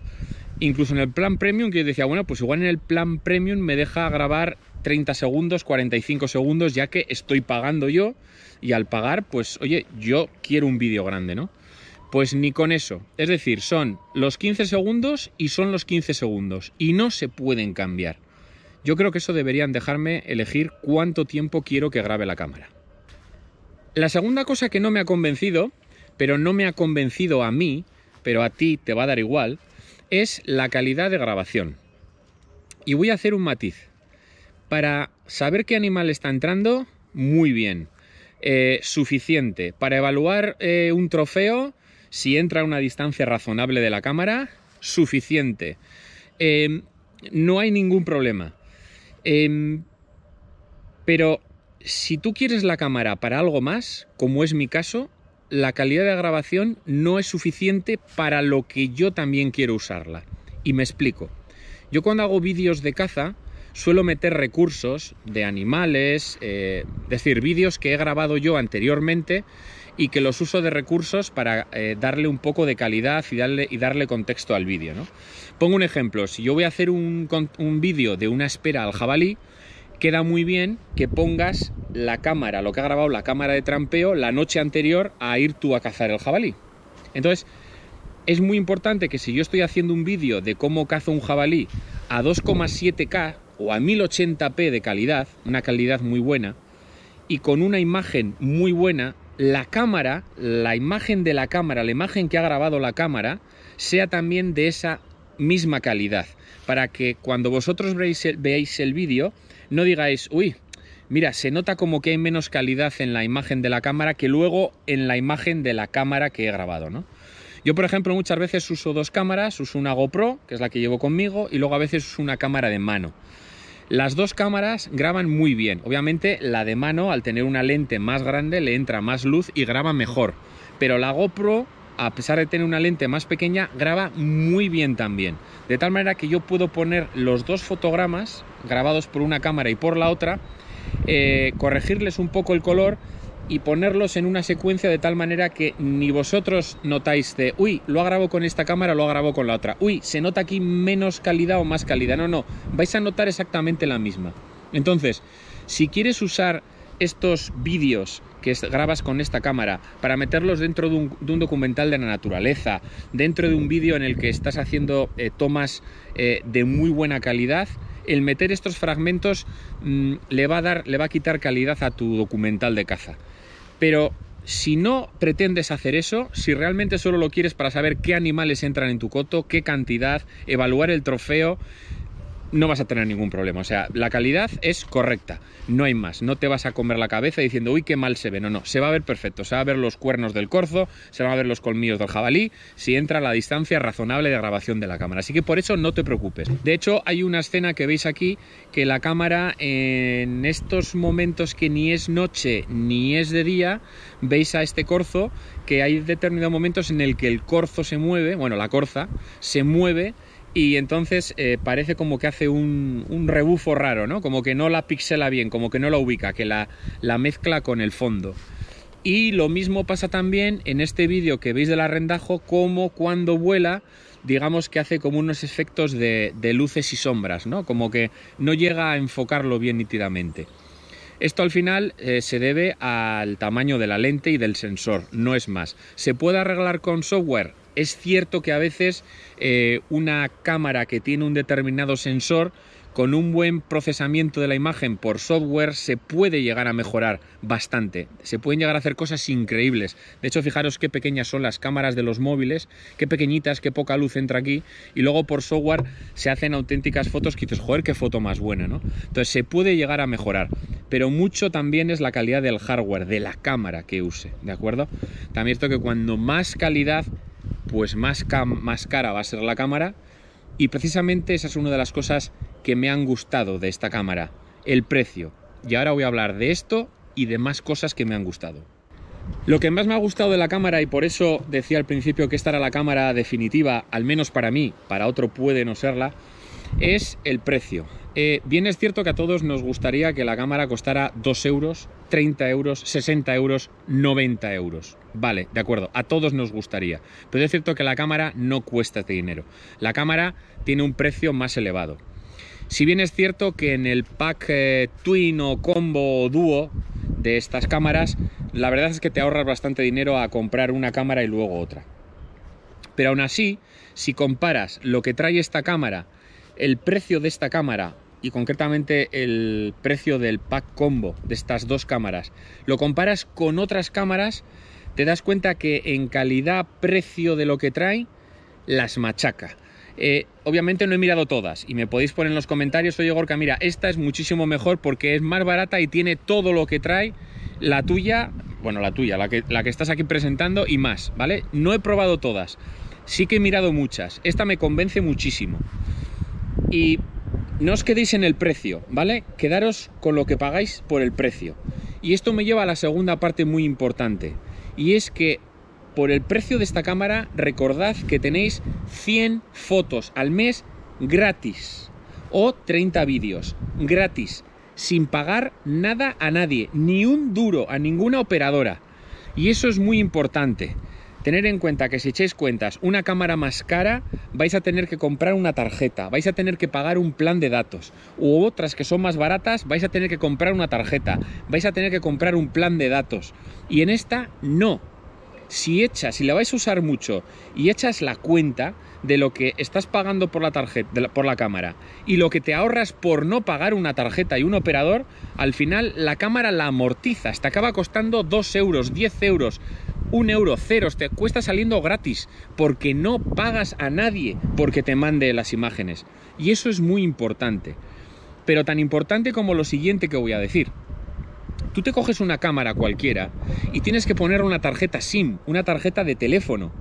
Incluso en el plan premium, que yo decía, bueno, pues igual en el plan premium me deja grabar 30 segundos, 45 segundos, ya que estoy pagando yo. Y al pagar, pues oye, yo quiero un vídeo grande, ¿no? Pues ni con eso. Es decir, son los 15 segundos y son los 15 segundos. Y no se pueden cambiar. Yo creo que eso deberían dejarme elegir cuánto tiempo quiero que grabe la cámara. La segunda cosa que no me ha convencido, pero no me ha convencido a mí, pero a ti te va a dar igual, es la calidad de grabación. Y voy a hacer un matiz. Para saber qué animal está entrando, muy bien. Eh, suficiente. Para evaluar eh, un trofeo, si entra a una distancia razonable de la cámara, suficiente. Em, no hay ningún problema. Em, pero si tú quieres la cámara para algo más, como es mi caso, la calidad de grabación no es suficiente para lo que yo también quiero usarla. Y me explico. Yo cuando hago vídeos de caza, suelo meter recursos de animales, eh, es decir, vídeos que he grabado yo anteriormente y que los uso de recursos para eh, darle un poco de calidad y darle, y darle contexto al vídeo. ¿no? Pongo un ejemplo, si yo voy a hacer un, un vídeo de una espera al jabalí, queda muy bien que pongas la cámara, lo que ha grabado la cámara de trampeo la noche anterior a ir tú a cazar el jabalí. Entonces, es muy importante que si yo estoy haciendo un vídeo de cómo cazo un jabalí a 2,7K o a 1080p de calidad, una calidad muy buena, y con una imagen muy buena, la cámara, la imagen de la cámara, la imagen que ha grabado la cámara, sea también de esa misma calidad, para que cuando vosotros veáis el, vídeo no digáis, uy, mira, se nota como que hay menos calidad en la imagen de la cámara que luego en la imagen de la cámara que he grabado, ¿no? Yo, por ejemplo, muchas veces uso dos cámaras, uso una GoPro, que es la que llevo conmigo, y luego a veces uso una cámara de mano. Las dos cámaras graban muy bien. Obviamente la de mano, al tener una lente más grande, le entra más luz y graba mejor. Pero la GoPro, a pesar de tener una lente más pequeña, graba muy bien también. De tal manera que yo puedo poner los dos fotogramas grabados por una cámara y por la otra, eh, corregirles un poco el color y ponerlos en una secuencia de tal manera que ni vosotros notáis de, uy, lo grabo con esta cámara, lo grabo con la otra, uy, se nota aquí menos calidad o más calidad. No, no, vais a notar exactamente la misma. Entonces, si quieres usar estos vídeos que grabas con esta cámara para meterlos dentro de un, documental de la naturaleza, dentro de un vídeo en el que estás haciendo eh, tomas eh, de muy buena calidad, el meter estos fragmentos mm, le va a dar, le va a quitar calidad a tu documental de caza. Pero si no pretendes hacer eso, si realmente solo lo quieres para saber qué animales entran en tu coto, qué cantidad, evaluar el trofeo, no vas a tener ningún problema. O sea, la calidad es correcta, no hay más. No te vas a comer la cabeza diciendo, uy, qué mal se ve. No, no, se va a ver perfecto. Se va a ver los cuernos del corzo, se van a ver los colmillos del jabalí, si entra a la distancia razonable de grabación de la cámara. Así que por eso no te preocupes. De hecho, hay una escena que veis aquí que la cámara en estos momentos que ni es noche ni es de día, veis a este corzo que hay determinados momentos en el que el corzo se mueve, bueno, la corza se mueve y entonces eh, parece como que hace un, rebufo raro, ¿no? Como que no la pixela bien, como que no la ubica, que la, mezcla con el fondo. Y lo mismo pasa también en este vídeo que veis del arrendajo, como cuando vuela, digamos que hace como unos efectos de, luces y sombras, ¿no? Como que no llega a enfocarlo bien nítidamente. Esto al final eh, se debe al tamaño de la lente y del sensor, no es más. ¿Se puede arreglar con software? Es cierto que a veces eh, una cámara que tiene un determinado sensor, con un buen procesamiento de la imagen por software, se puede llegar a mejorar bastante. Se pueden llegar a hacer cosas increíbles. De hecho, fijaros qué pequeñas son las cámaras de los móviles, qué pequeñitas, qué poca luz entra aquí. Y luego por software se hacen auténticas fotos que joder, qué foto más buena, ¿no? Entonces se puede llegar a mejorar. Pero mucho también es la calidad del hardware, de la cámara que use, ¿de acuerdo? También esto que cuando más calidad pues más, cara va a ser la cámara y precisamente esa es una de las cosas que me han gustado de esta cámara, el precio. Y ahora voy a hablar de esto y de más cosas que me han gustado. Lo que más me ha gustado de la cámara, y por eso decía al principio que esta era la cámara definitiva, al menos para mí, para otro puede no serla, es el precio. Eh, bien es cierto que a todos nos gustaría que la cámara costara 2 euros, 30 euros, 60 euros, 90 euros. Vale, de acuerdo, a todos nos gustaría. Pero es cierto que la cámara no cuesta este dinero. La cámara tiene un precio más elevado. Si bien es cierto que en el pack eh, Twin o Combo o Duo de estas cámaras, la verdad es que te ahorras bastante dinero a comprar una cámara y luego otra. Pero aún así, si comparas lo que trae esta cámara el precio de esta cámara y concretamente el precio del pack combo de estas dos cámaras, lo comparas con otras cámaras, te das cuenta que en calidad, precio de lo que trae, las machaca. Eh, obviamente no he mirado todas y me podéis poner en los comentarios, oye Gorka, mira, esta es muchísimo mejor porque es más barata y tiene todo lo que trae la tuya, bueno, la tuya, la que, la que estás aquí presentando y más, ¿vale? No he probado todas, sí que he mirado muchas, esta me convence muchísimo y no os quedéis en el precio, ¿vale? Quedaros con lo que pagáis por el precio. Y esto me lleva a la segunda parte muy importante, y es que por el precio de esta cámara recordad que tenéis 100 fotos al mes gratis o 30 vídeos gratis, sin pagar nada a nadie, ni un duro, a ninguna operadora. Y eso es muy importante. Tener en cuenta que si echáis cuentas una cámara más cara, vais a tener que comprar una tarjeta, vais a tener que pagar un plan de datos. U otras que son más baratas, vais a tener que comprar una tarjeta, vais a tener que comprar un plan de datos. Y en esta no. Si echas, si la vais a usar mucho y echas la cuenta de lo que estás pagando por la tarjeta, por la cámara y lo que te ahorras por no pagar una tarjeta y un operador, al final la cámara la amortiza te acaba costando 2 euros, 10 euros, un euro cero, te cuesta saliendo gratis, porque no pagas a nadie porque te mande las imágenes. Y eso es muy importante. Pero tan importante como lo siguiente que voy a decir. Tú te coges una cámara cualquiera y tienes que poner una tarjeta SIM, una tarjeta de teléfono.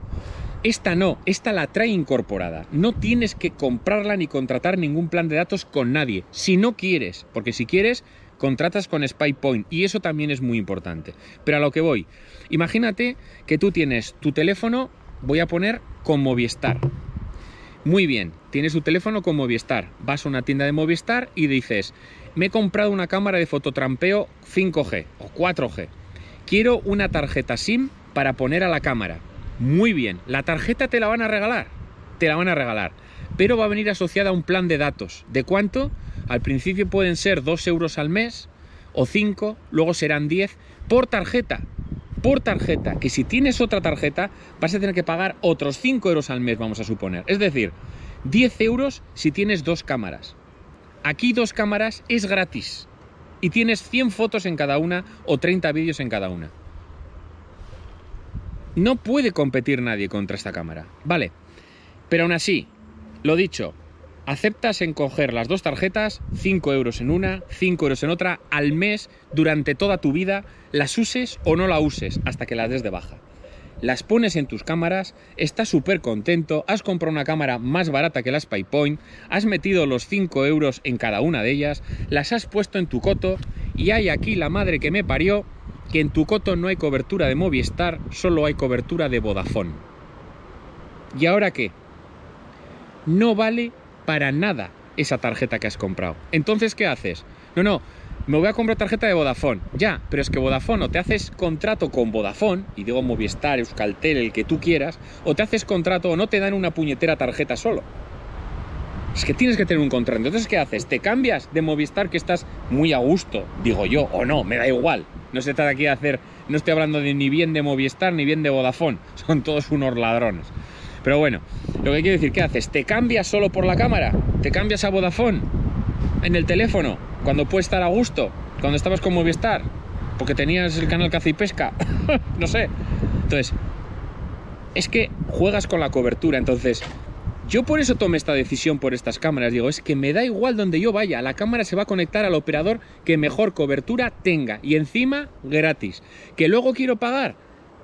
Esta no, esta la trae incorporada. No tienes que comprarla ni contratar ningún plan de datos con nadie, si no quieres, porque si quieres contratas con SpyPoint y eso también es muy importante. Pero a lo que voy, imagínate que tú tienes tu teléfono, voy a poner con Movistar. Muy bien, tienes tu teléfono con Movistar, vas a una tienda de Movistar y dices, me he comprado una cámara de fototrampeo 5G o 4G, quiero una tarjeta SIM para poner a la cámara. Muy bien, la tarjeta te la van a regalar, te la van a regalar, pero va a venir asociada a un plan de datos. ¿De cuánto? Al principio pueden ser 2 euros al mes o 5, luego serán 10 por tarjeta. Por tarjeta, que si tienes otra tarjeta vas a tener que pagar otros 5 euros al mes, vamos a suponer. Es decir, 10 euros si tienes dos cámaras. Aquí dos cámaras es gratis y tienes 100 fotos en cada una o 30 vídeos en cada una. No puede competir nadie contra esta cámara, ¿vale? Pero aún así, lo dicho, aceptas en coger las dos tarjetas, 5 euros en una, 5 euros en otra, al mes, durante toda tu vida, las uses o no la uses hasta que las des de baja. Las pones en tus cámaras, estás súper contento, has comprado una cámara más barata que las PayPoint, has metido los 5 euros en cada una de ellas, las has puesto en tu coto y hay aquí la madre que me parió que en tu coto no hay cobertura de Movistar, solo hay cobertura de Vodafone. ¿Y ahora qué? No vale para nada esa tarjeta que has comprado. Entonces, ¿qué haces? No, no, me voy a comprar tarjeta de Vodafone. Ya, pero es que Vodafone o te haces contrato con Vodafone, y digo Movistar, Euskaltel, el que tú quieras, o te haces contrato o no te dan una puñetera tarjeta solo. Es que tienes que tener un contrato. Entonces, ¿qué haces? ¿Te cambias de Movistar que estás muy a gusto? Digo yo, o no, me da igual. No se trata aquí de hacer, no estoy hablando de ni bien de Movistar ni bien de Vodafone. [LAUGHS] Son todos unos ladrones. Pero bueno, lo que quiero decir, ¿qué haces? ¿Te cambias solo por la cámara? ¿Te cambias a Vodafone? ¿En el teléfono? ¿Cuando puedes estar a gusto? ¿Cuando estabas con Movistar? ¿Porque tenías el canal Caza y Pesca? [LAUGHS] no sé. Entonces, es que juegas con la cobertura. Entonces, yo por eso tomé esta decisión por estas cámaras. Digo, es que me da igual donde yo vaya. La cámara se va a conectar al operador que mejor cobertura tenga. Y encima, gratis. ¿Que luego quiero pagar?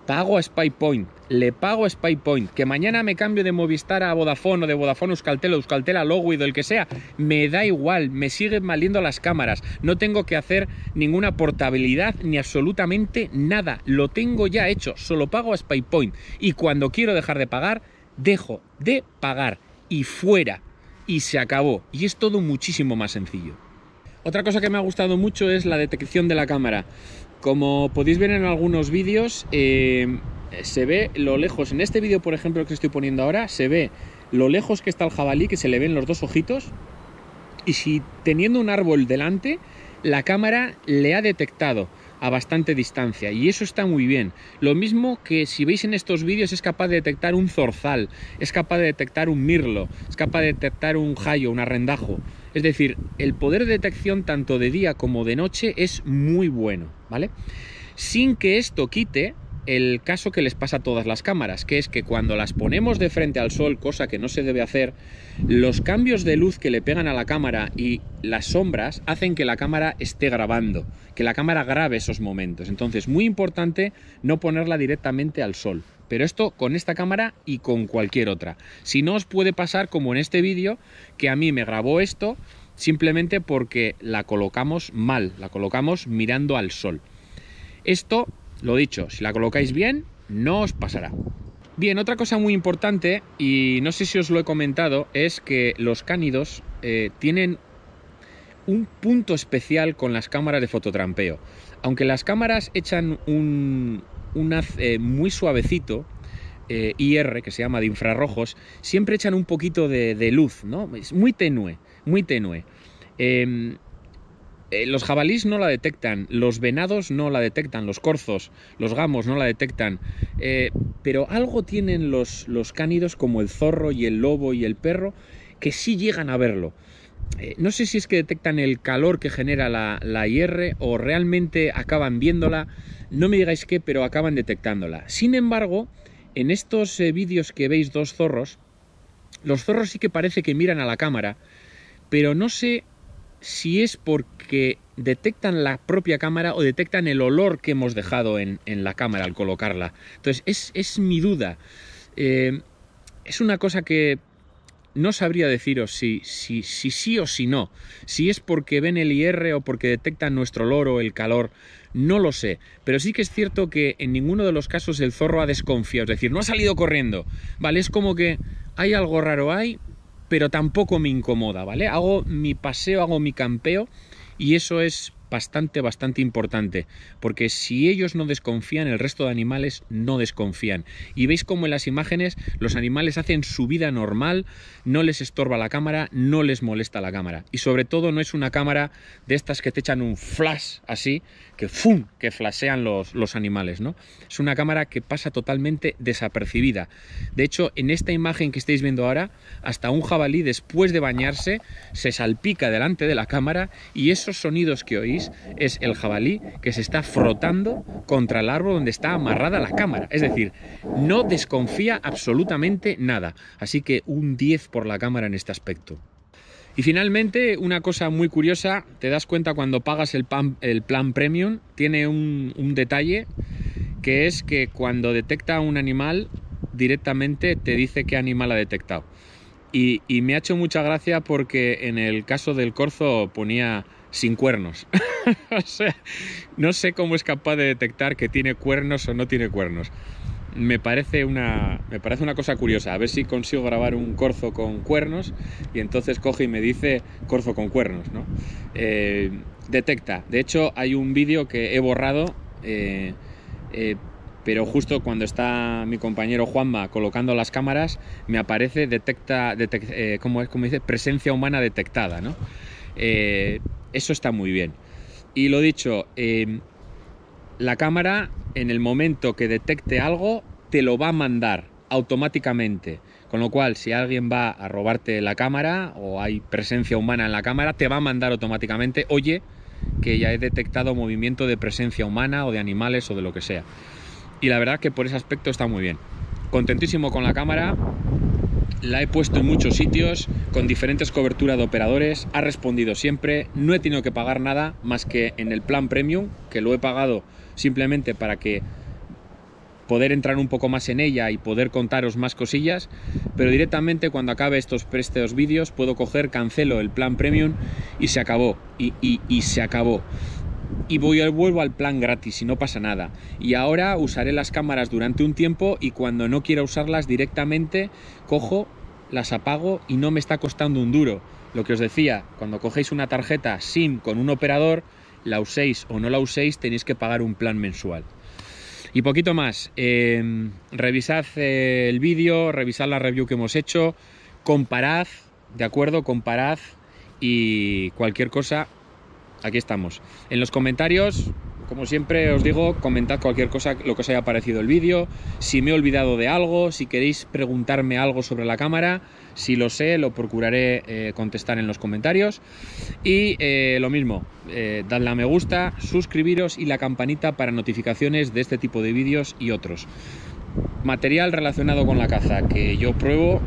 pago a Point, le pago a Point. que mañana me cambio de Movistar a Vodafone o de Vodafone a Euskaltel o Euskaltel a Logo y del que sea, me da igual, me siguen valiendo las cámaras, no tengo que hacer ninguna portabilidad ni absolutamente nada, lo tengo ya hecho, solo pago a Point. y cuando quiero dejar de pagar, dejo de pagar y fuera y se acabó y es todo muchísimo más sencillo. Otra cosa que me ha gustado mucho es la detección de la cámara. Como podéis ver en algunos vídeos, eh, se ve lo lejos. En este vídeo, por ejemplo, que estoy poniendo ahora, se ve lo lejos que está el jabalí, que se le ven los dos ojitos. Y si teniendo un árbol delante, la cámara le ha detectado a bastante distancia y eso está muy bien. Lo mismo que si veis en estos vídeos es capaz de detectar un zorzal, es capaz de detectar un mirlo, es capaz de detectar un jayo, un arrendajo. Es decir, el poder de detección tanto de día como de noche es muy bueno, ¿vale? Sin que esto quite el caso que les pasa a todas las cámaras, que es que cuando las ponemos de frente al sol, cosa que no se debe hacer, los cambios de luz que le pegan a la cámara y las sombras hacen que la cámara esté grabando, que la cámara grabe esos momentos. Entonces, muy importante no ponerla directamente al sol. Pero esto con esta cámara y con cualquier otra. Si no os puede pasar como en este vídeo, que a mí me grabó esto simplemente porque la colocamos mal, la colocamos mirando al sol. Esto lo dicho, si la colocáis bien, no os pasará. Bien, otra cosa muy importante, y no sé si os lo he comentado, es que los cánidos eh, tienen un punto especial con las cámaras de fototrampeo. Aunque las cámaras echan un, haz eh, muy suavecito, eh, IR, que se llama de infrarrojos, siempre echan un poquito de, de luz, ¿no? Es muy tenue, muy tenue. Eh, eh, los jabalís no la detectan, los venados no la detectan, los corzos, los gamos no la detectan, eh, pero algo tienen los, cánidos como el zorro y el lobo y el perro que sí llegan a verlo. Eh, no sé si es que detectan el calor que genera la, la IR o realmente acaban viéndola, no me digáis qué, pero acaban detectándola. Sin embargo, en estos vídeos que veis dos zorros, los zorros sí que parece que miran a la cámara, pero no sé si es porque detectan la propia cámara o detectan el olor que hemos dejado en, la cámara al colocarla. Entonces, es, es mi duda. Eh, es una cosa que no sabría deciros si, si, si, sí o si no. Si es porque ven el IR o porque detectan nuestro olor o el calor, no lo sé. Pero sí que es cierto que en ninguno de los casos el zorro ha desconfiado, es decir, no ha salido corriendo. Vale, es como que hay algo raro ahí, pero tampoco me incomoda, ¿vale? Hago mi paseo, hago mi campeo y eso es bastante, bastante importante, porque si ellos no desconfían, el resto de animales no desconfían. Y veis cómo en las imágenes los animales hacen su vida normal, no les estorba la cámara, no les molesta la cámara. Y sobre todo no es una cámara de estas que te echan un flash así, que ¡fum! que flasean los, los animales, ¿no? Es una cámara que pasa totalmente desapercibida. De hecho, en esta imagen que estáis viendo ahora, hasta un jabalí después de bañarse se salpica delante de la cámara y esos sonidos que oí es el jabalí que se está frotando contra el árbol donde está amarrada la cámara. Es decir, no desconfía absolutamente nada. Así que un 10 por la cámara en este aspecto. Y finalmente, una cosa muy curiosa, te das cuenta cuando pagas el, plan premium, tiene un, detalle que es que cuando detecta un animal, directamente te dice qué animal ha detectado. Y, y, me ha hecho mucha gracia porque en el caso del corzo ponía sin cuernos. [LAUGHS] no sé cómo es capaz de detectar que tiene cuernos o no tiene cuernos. Me parece, una, me parece una cosa curiosa. A ver si consigo grabar un corzo con cuernos y entonces coge y me dice corzo con cuernos, ¿no? Eh, detecta. De hecho, hay un vídeo que he borrado, eh, eh, pero justo cuando está mi compañero Juanma colocando las cámaras, me aparece detecta, es? dice? Presencia humana detectada, ¿no? Eso está muy bien. Y lo dicho, em, la cámara en el momento que detecte algo te lo va a mandar automáticamente. Con lo cual, si alguien va a robarte la cámara o hay presencia humana en la cámara, te va a mandar automáticamente, oye, que ya he detectado movimiento de presencia humana o de animales o de lo que sea. Y la verdad que por ese aspecto está muy bien. Contentísimo con la cámara, la he puesto en muchos sitios, con diferentes coberturas de operadores, ha respondido siempre, no he tenido que pagar nada más que en el plan premium, que lo he pagado simplemente para que poder entrar un poco más en ella y poder contaros más cosillas, pero directamente cuando acabe estos, préstamos vídeos puedo coger, cancelo el plan premium y se acabó, y, y se acabó y voy al vuelvo al plan gratis y no pasa nada. Y ahora usaré las cámaras durante un tiempo y cuando no quiera usarlas directamente cojo, las apago y no me está costando un duro. Lo que os decía, cuando cogéis una tarjeta SIM con un operador, la uséis o no la uséis, tenéis que pagar un plan mensual. Y poquito más, eh, revisad eh, el vídeo, revisad la review que hemos hecho, comparad, ¿de acuerdo? Comparad y cualquier cosa aquí estamos. En los comentarios, como siempre os digo, comentad cualquier cosa, lo que os haya parecido el vídeo, si me he olvidado de algo, si queréis preguntarme algo sobre la cámara, si lo sé, lo procuraré eh, contestar en los comentarios. Y eh, lo mismo, eh, dadle a me gusta, suscribiros y la campanita para notificaciones de este tipo de vídeos y otros. Material relacionado con la caza que yo pruebo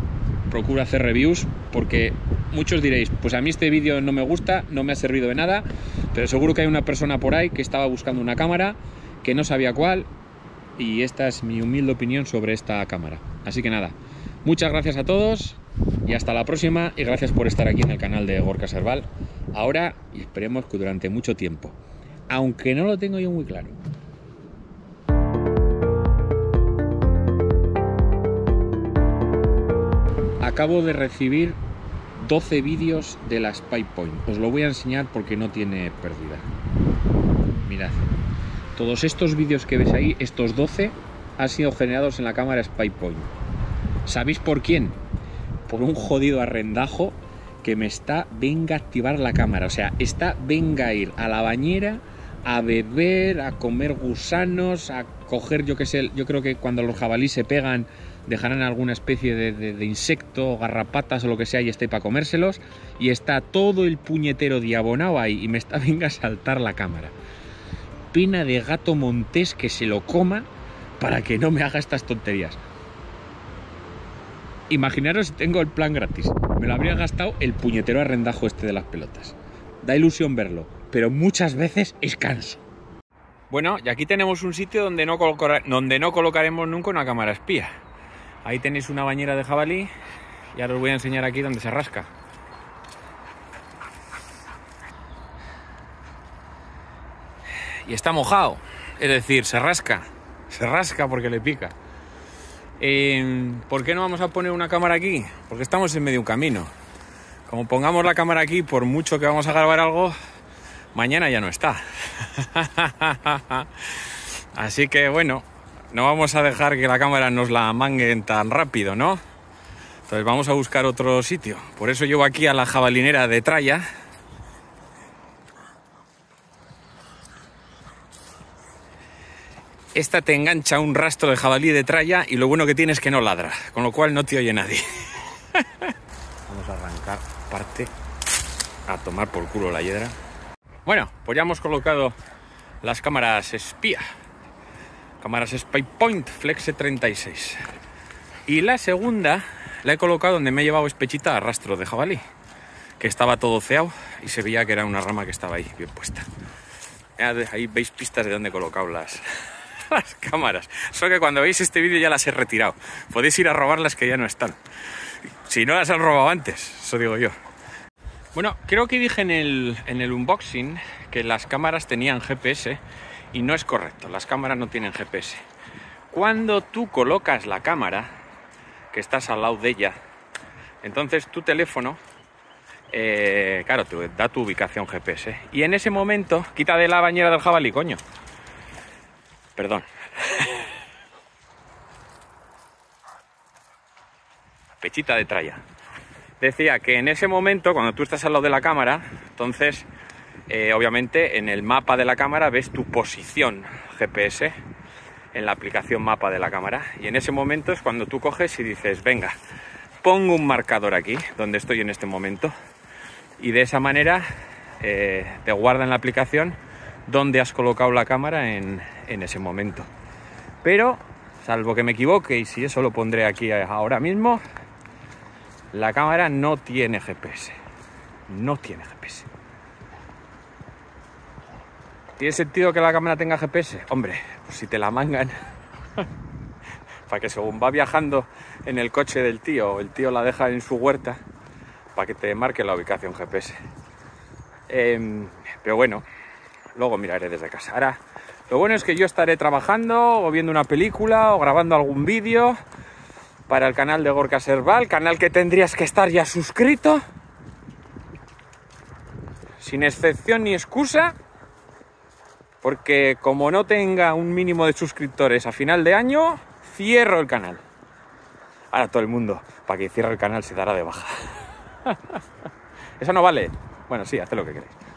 procura hacer reviews porque muchos diréis, pues a mí este vídeo no me gusta, no me ha servido de nada, pero seguro que hay una persona por ahí que estaba buscando una cámara, que no sabía cuál, y esta es mi humilde opinión sobre esta cámara. Así que nada, muchas gracias a todos y hasta la próxima y gracias por estar aquí en el canal de Gorka Serval, ahora y esperemos que durante mucho tiempo, aunque no lo tengo yo muy claro. acabo de recibir 12 vídeos de la Spy Point. Os lo voy a enseñar porque no tiene pérdida. Mirad, todos estos vídeos que ves ahí, estos 12, han sido generados en la cámara Spy Point. ¿Sabéis por quién? Por un jodido arrendajo que me está venga a activar la cámara. O sea, está venga a ir a la bañera a beber, a comer gusanos, a coger, yo que sé, yo creo que cuando los jabalíes se pegan dejarán alguna especie de, insecto, garrapatas o lo que sea y esté para comérselos y está todo el puñetero diabonado ahí y me está [LAUGHS] venga a saltar la cámara. Pena de gato montés que se lo coma para que no me haga estas tonterías. Imaginaros si tengo el plan gratis. Me lo habría gastado el puñetero arrendajo este de las pelotas. Da ilusión verlo, pero muchas veces es canso. Bueno, y aquí tenemos un sitio donde no, donde no colocaremos nunca una cámara espía. Ahí tenéis una bañera de jabalí y ahora os voy a enseñar aquí donde se rasca. Y está mojado, es decir, se rasca, se rasca porque le pica. Em, ¿Por qué no vamos a poner una cámara aquí? Porque estamos en medio un camino. Como pongamos la cámara aquí, por mucho que vamos a grabar algo, mañana ya no está. [LAUGHS] Así que bueno, no vamos a dejar que la cámara nos la manguen tan rápido, ¿no? Entonces vamos a buscar otro sitio. Por eso llevo aquí a la jabalinera de Traya. Esta te engancha un rastro de jabalí de tralla y lo bueno que tiene es que no ladra, con lo cual no te oye nadie. [LAUGHS] vamos a arrancar parte a tomar por culo la hiedra. Bueno, pues ya hemos colocado las cámaras espía cámaras Spy Point Flex 36 e y la segunda la he colocado donde me he llevado espechita a rastro de jabalí que estaba todo ceado y se veía que era una rama que estaba ahí bien puesta ahí veis pistas de dónde he colocado [LAUGHS] las, cámaras solo que cuando veis este vídeo ya las he retirado podéis ir a robar las que ya no están si no las han robado antes eso digo yo bueno, creo que dije en el, en el unboxing que las cámaras tenían GPS y no es correcto, las cámaras no tienen GPS. Cuando tú colocas la cámara, que estás al lado de ella, entonces tu teléfono, eh, claro, te da tu ubicación GPS. Y en ese momento, quita de la bañera del jabalí, coño. Perdón. [LAUGHS] Pechita de tralla. Decía que en ese momento, cuando tú estás al lado de la cámara, entonces eh, obviamente en el mapa de la cámara ves tu posición GPS en la aplicación mapa de la cámara y en ese momento es cuando tú coges y dices venga pongo un marcador aquí donde estoy en este momento y de esa manera eh, te guarda en la aplicación Donde has colocado la cámara en ese momento pero salvo que me equivoque y si eso lo pondré aquí ahora mismo la cámara no tiene GPS no tiene GPS ¿Tiene sentido que la cámara tenga GPS? Hombre, pues si te la mangan, [LAUGHS] para que según va viajando en el coche del tío, o el tío la deja en su huerta, para que te marque la ubicación GPS. Em, pero bueno, luego miraré desde casa. Ahora, lo bueno es que yo estaré trabajando o viendo una película o grabando algún vídeo para el canal de Gorka Serval, canal que tendrías que estar ya suscrito. Sin excepción ni excusa, porque como no tenga un mínimo de suscriptores a final de año, cierro el canal. Ahora todo el mundo, para que cierre el canal, se dará de baja. [LAUGHS] Eso no vale. Bueno, sí, haz lo que queráis.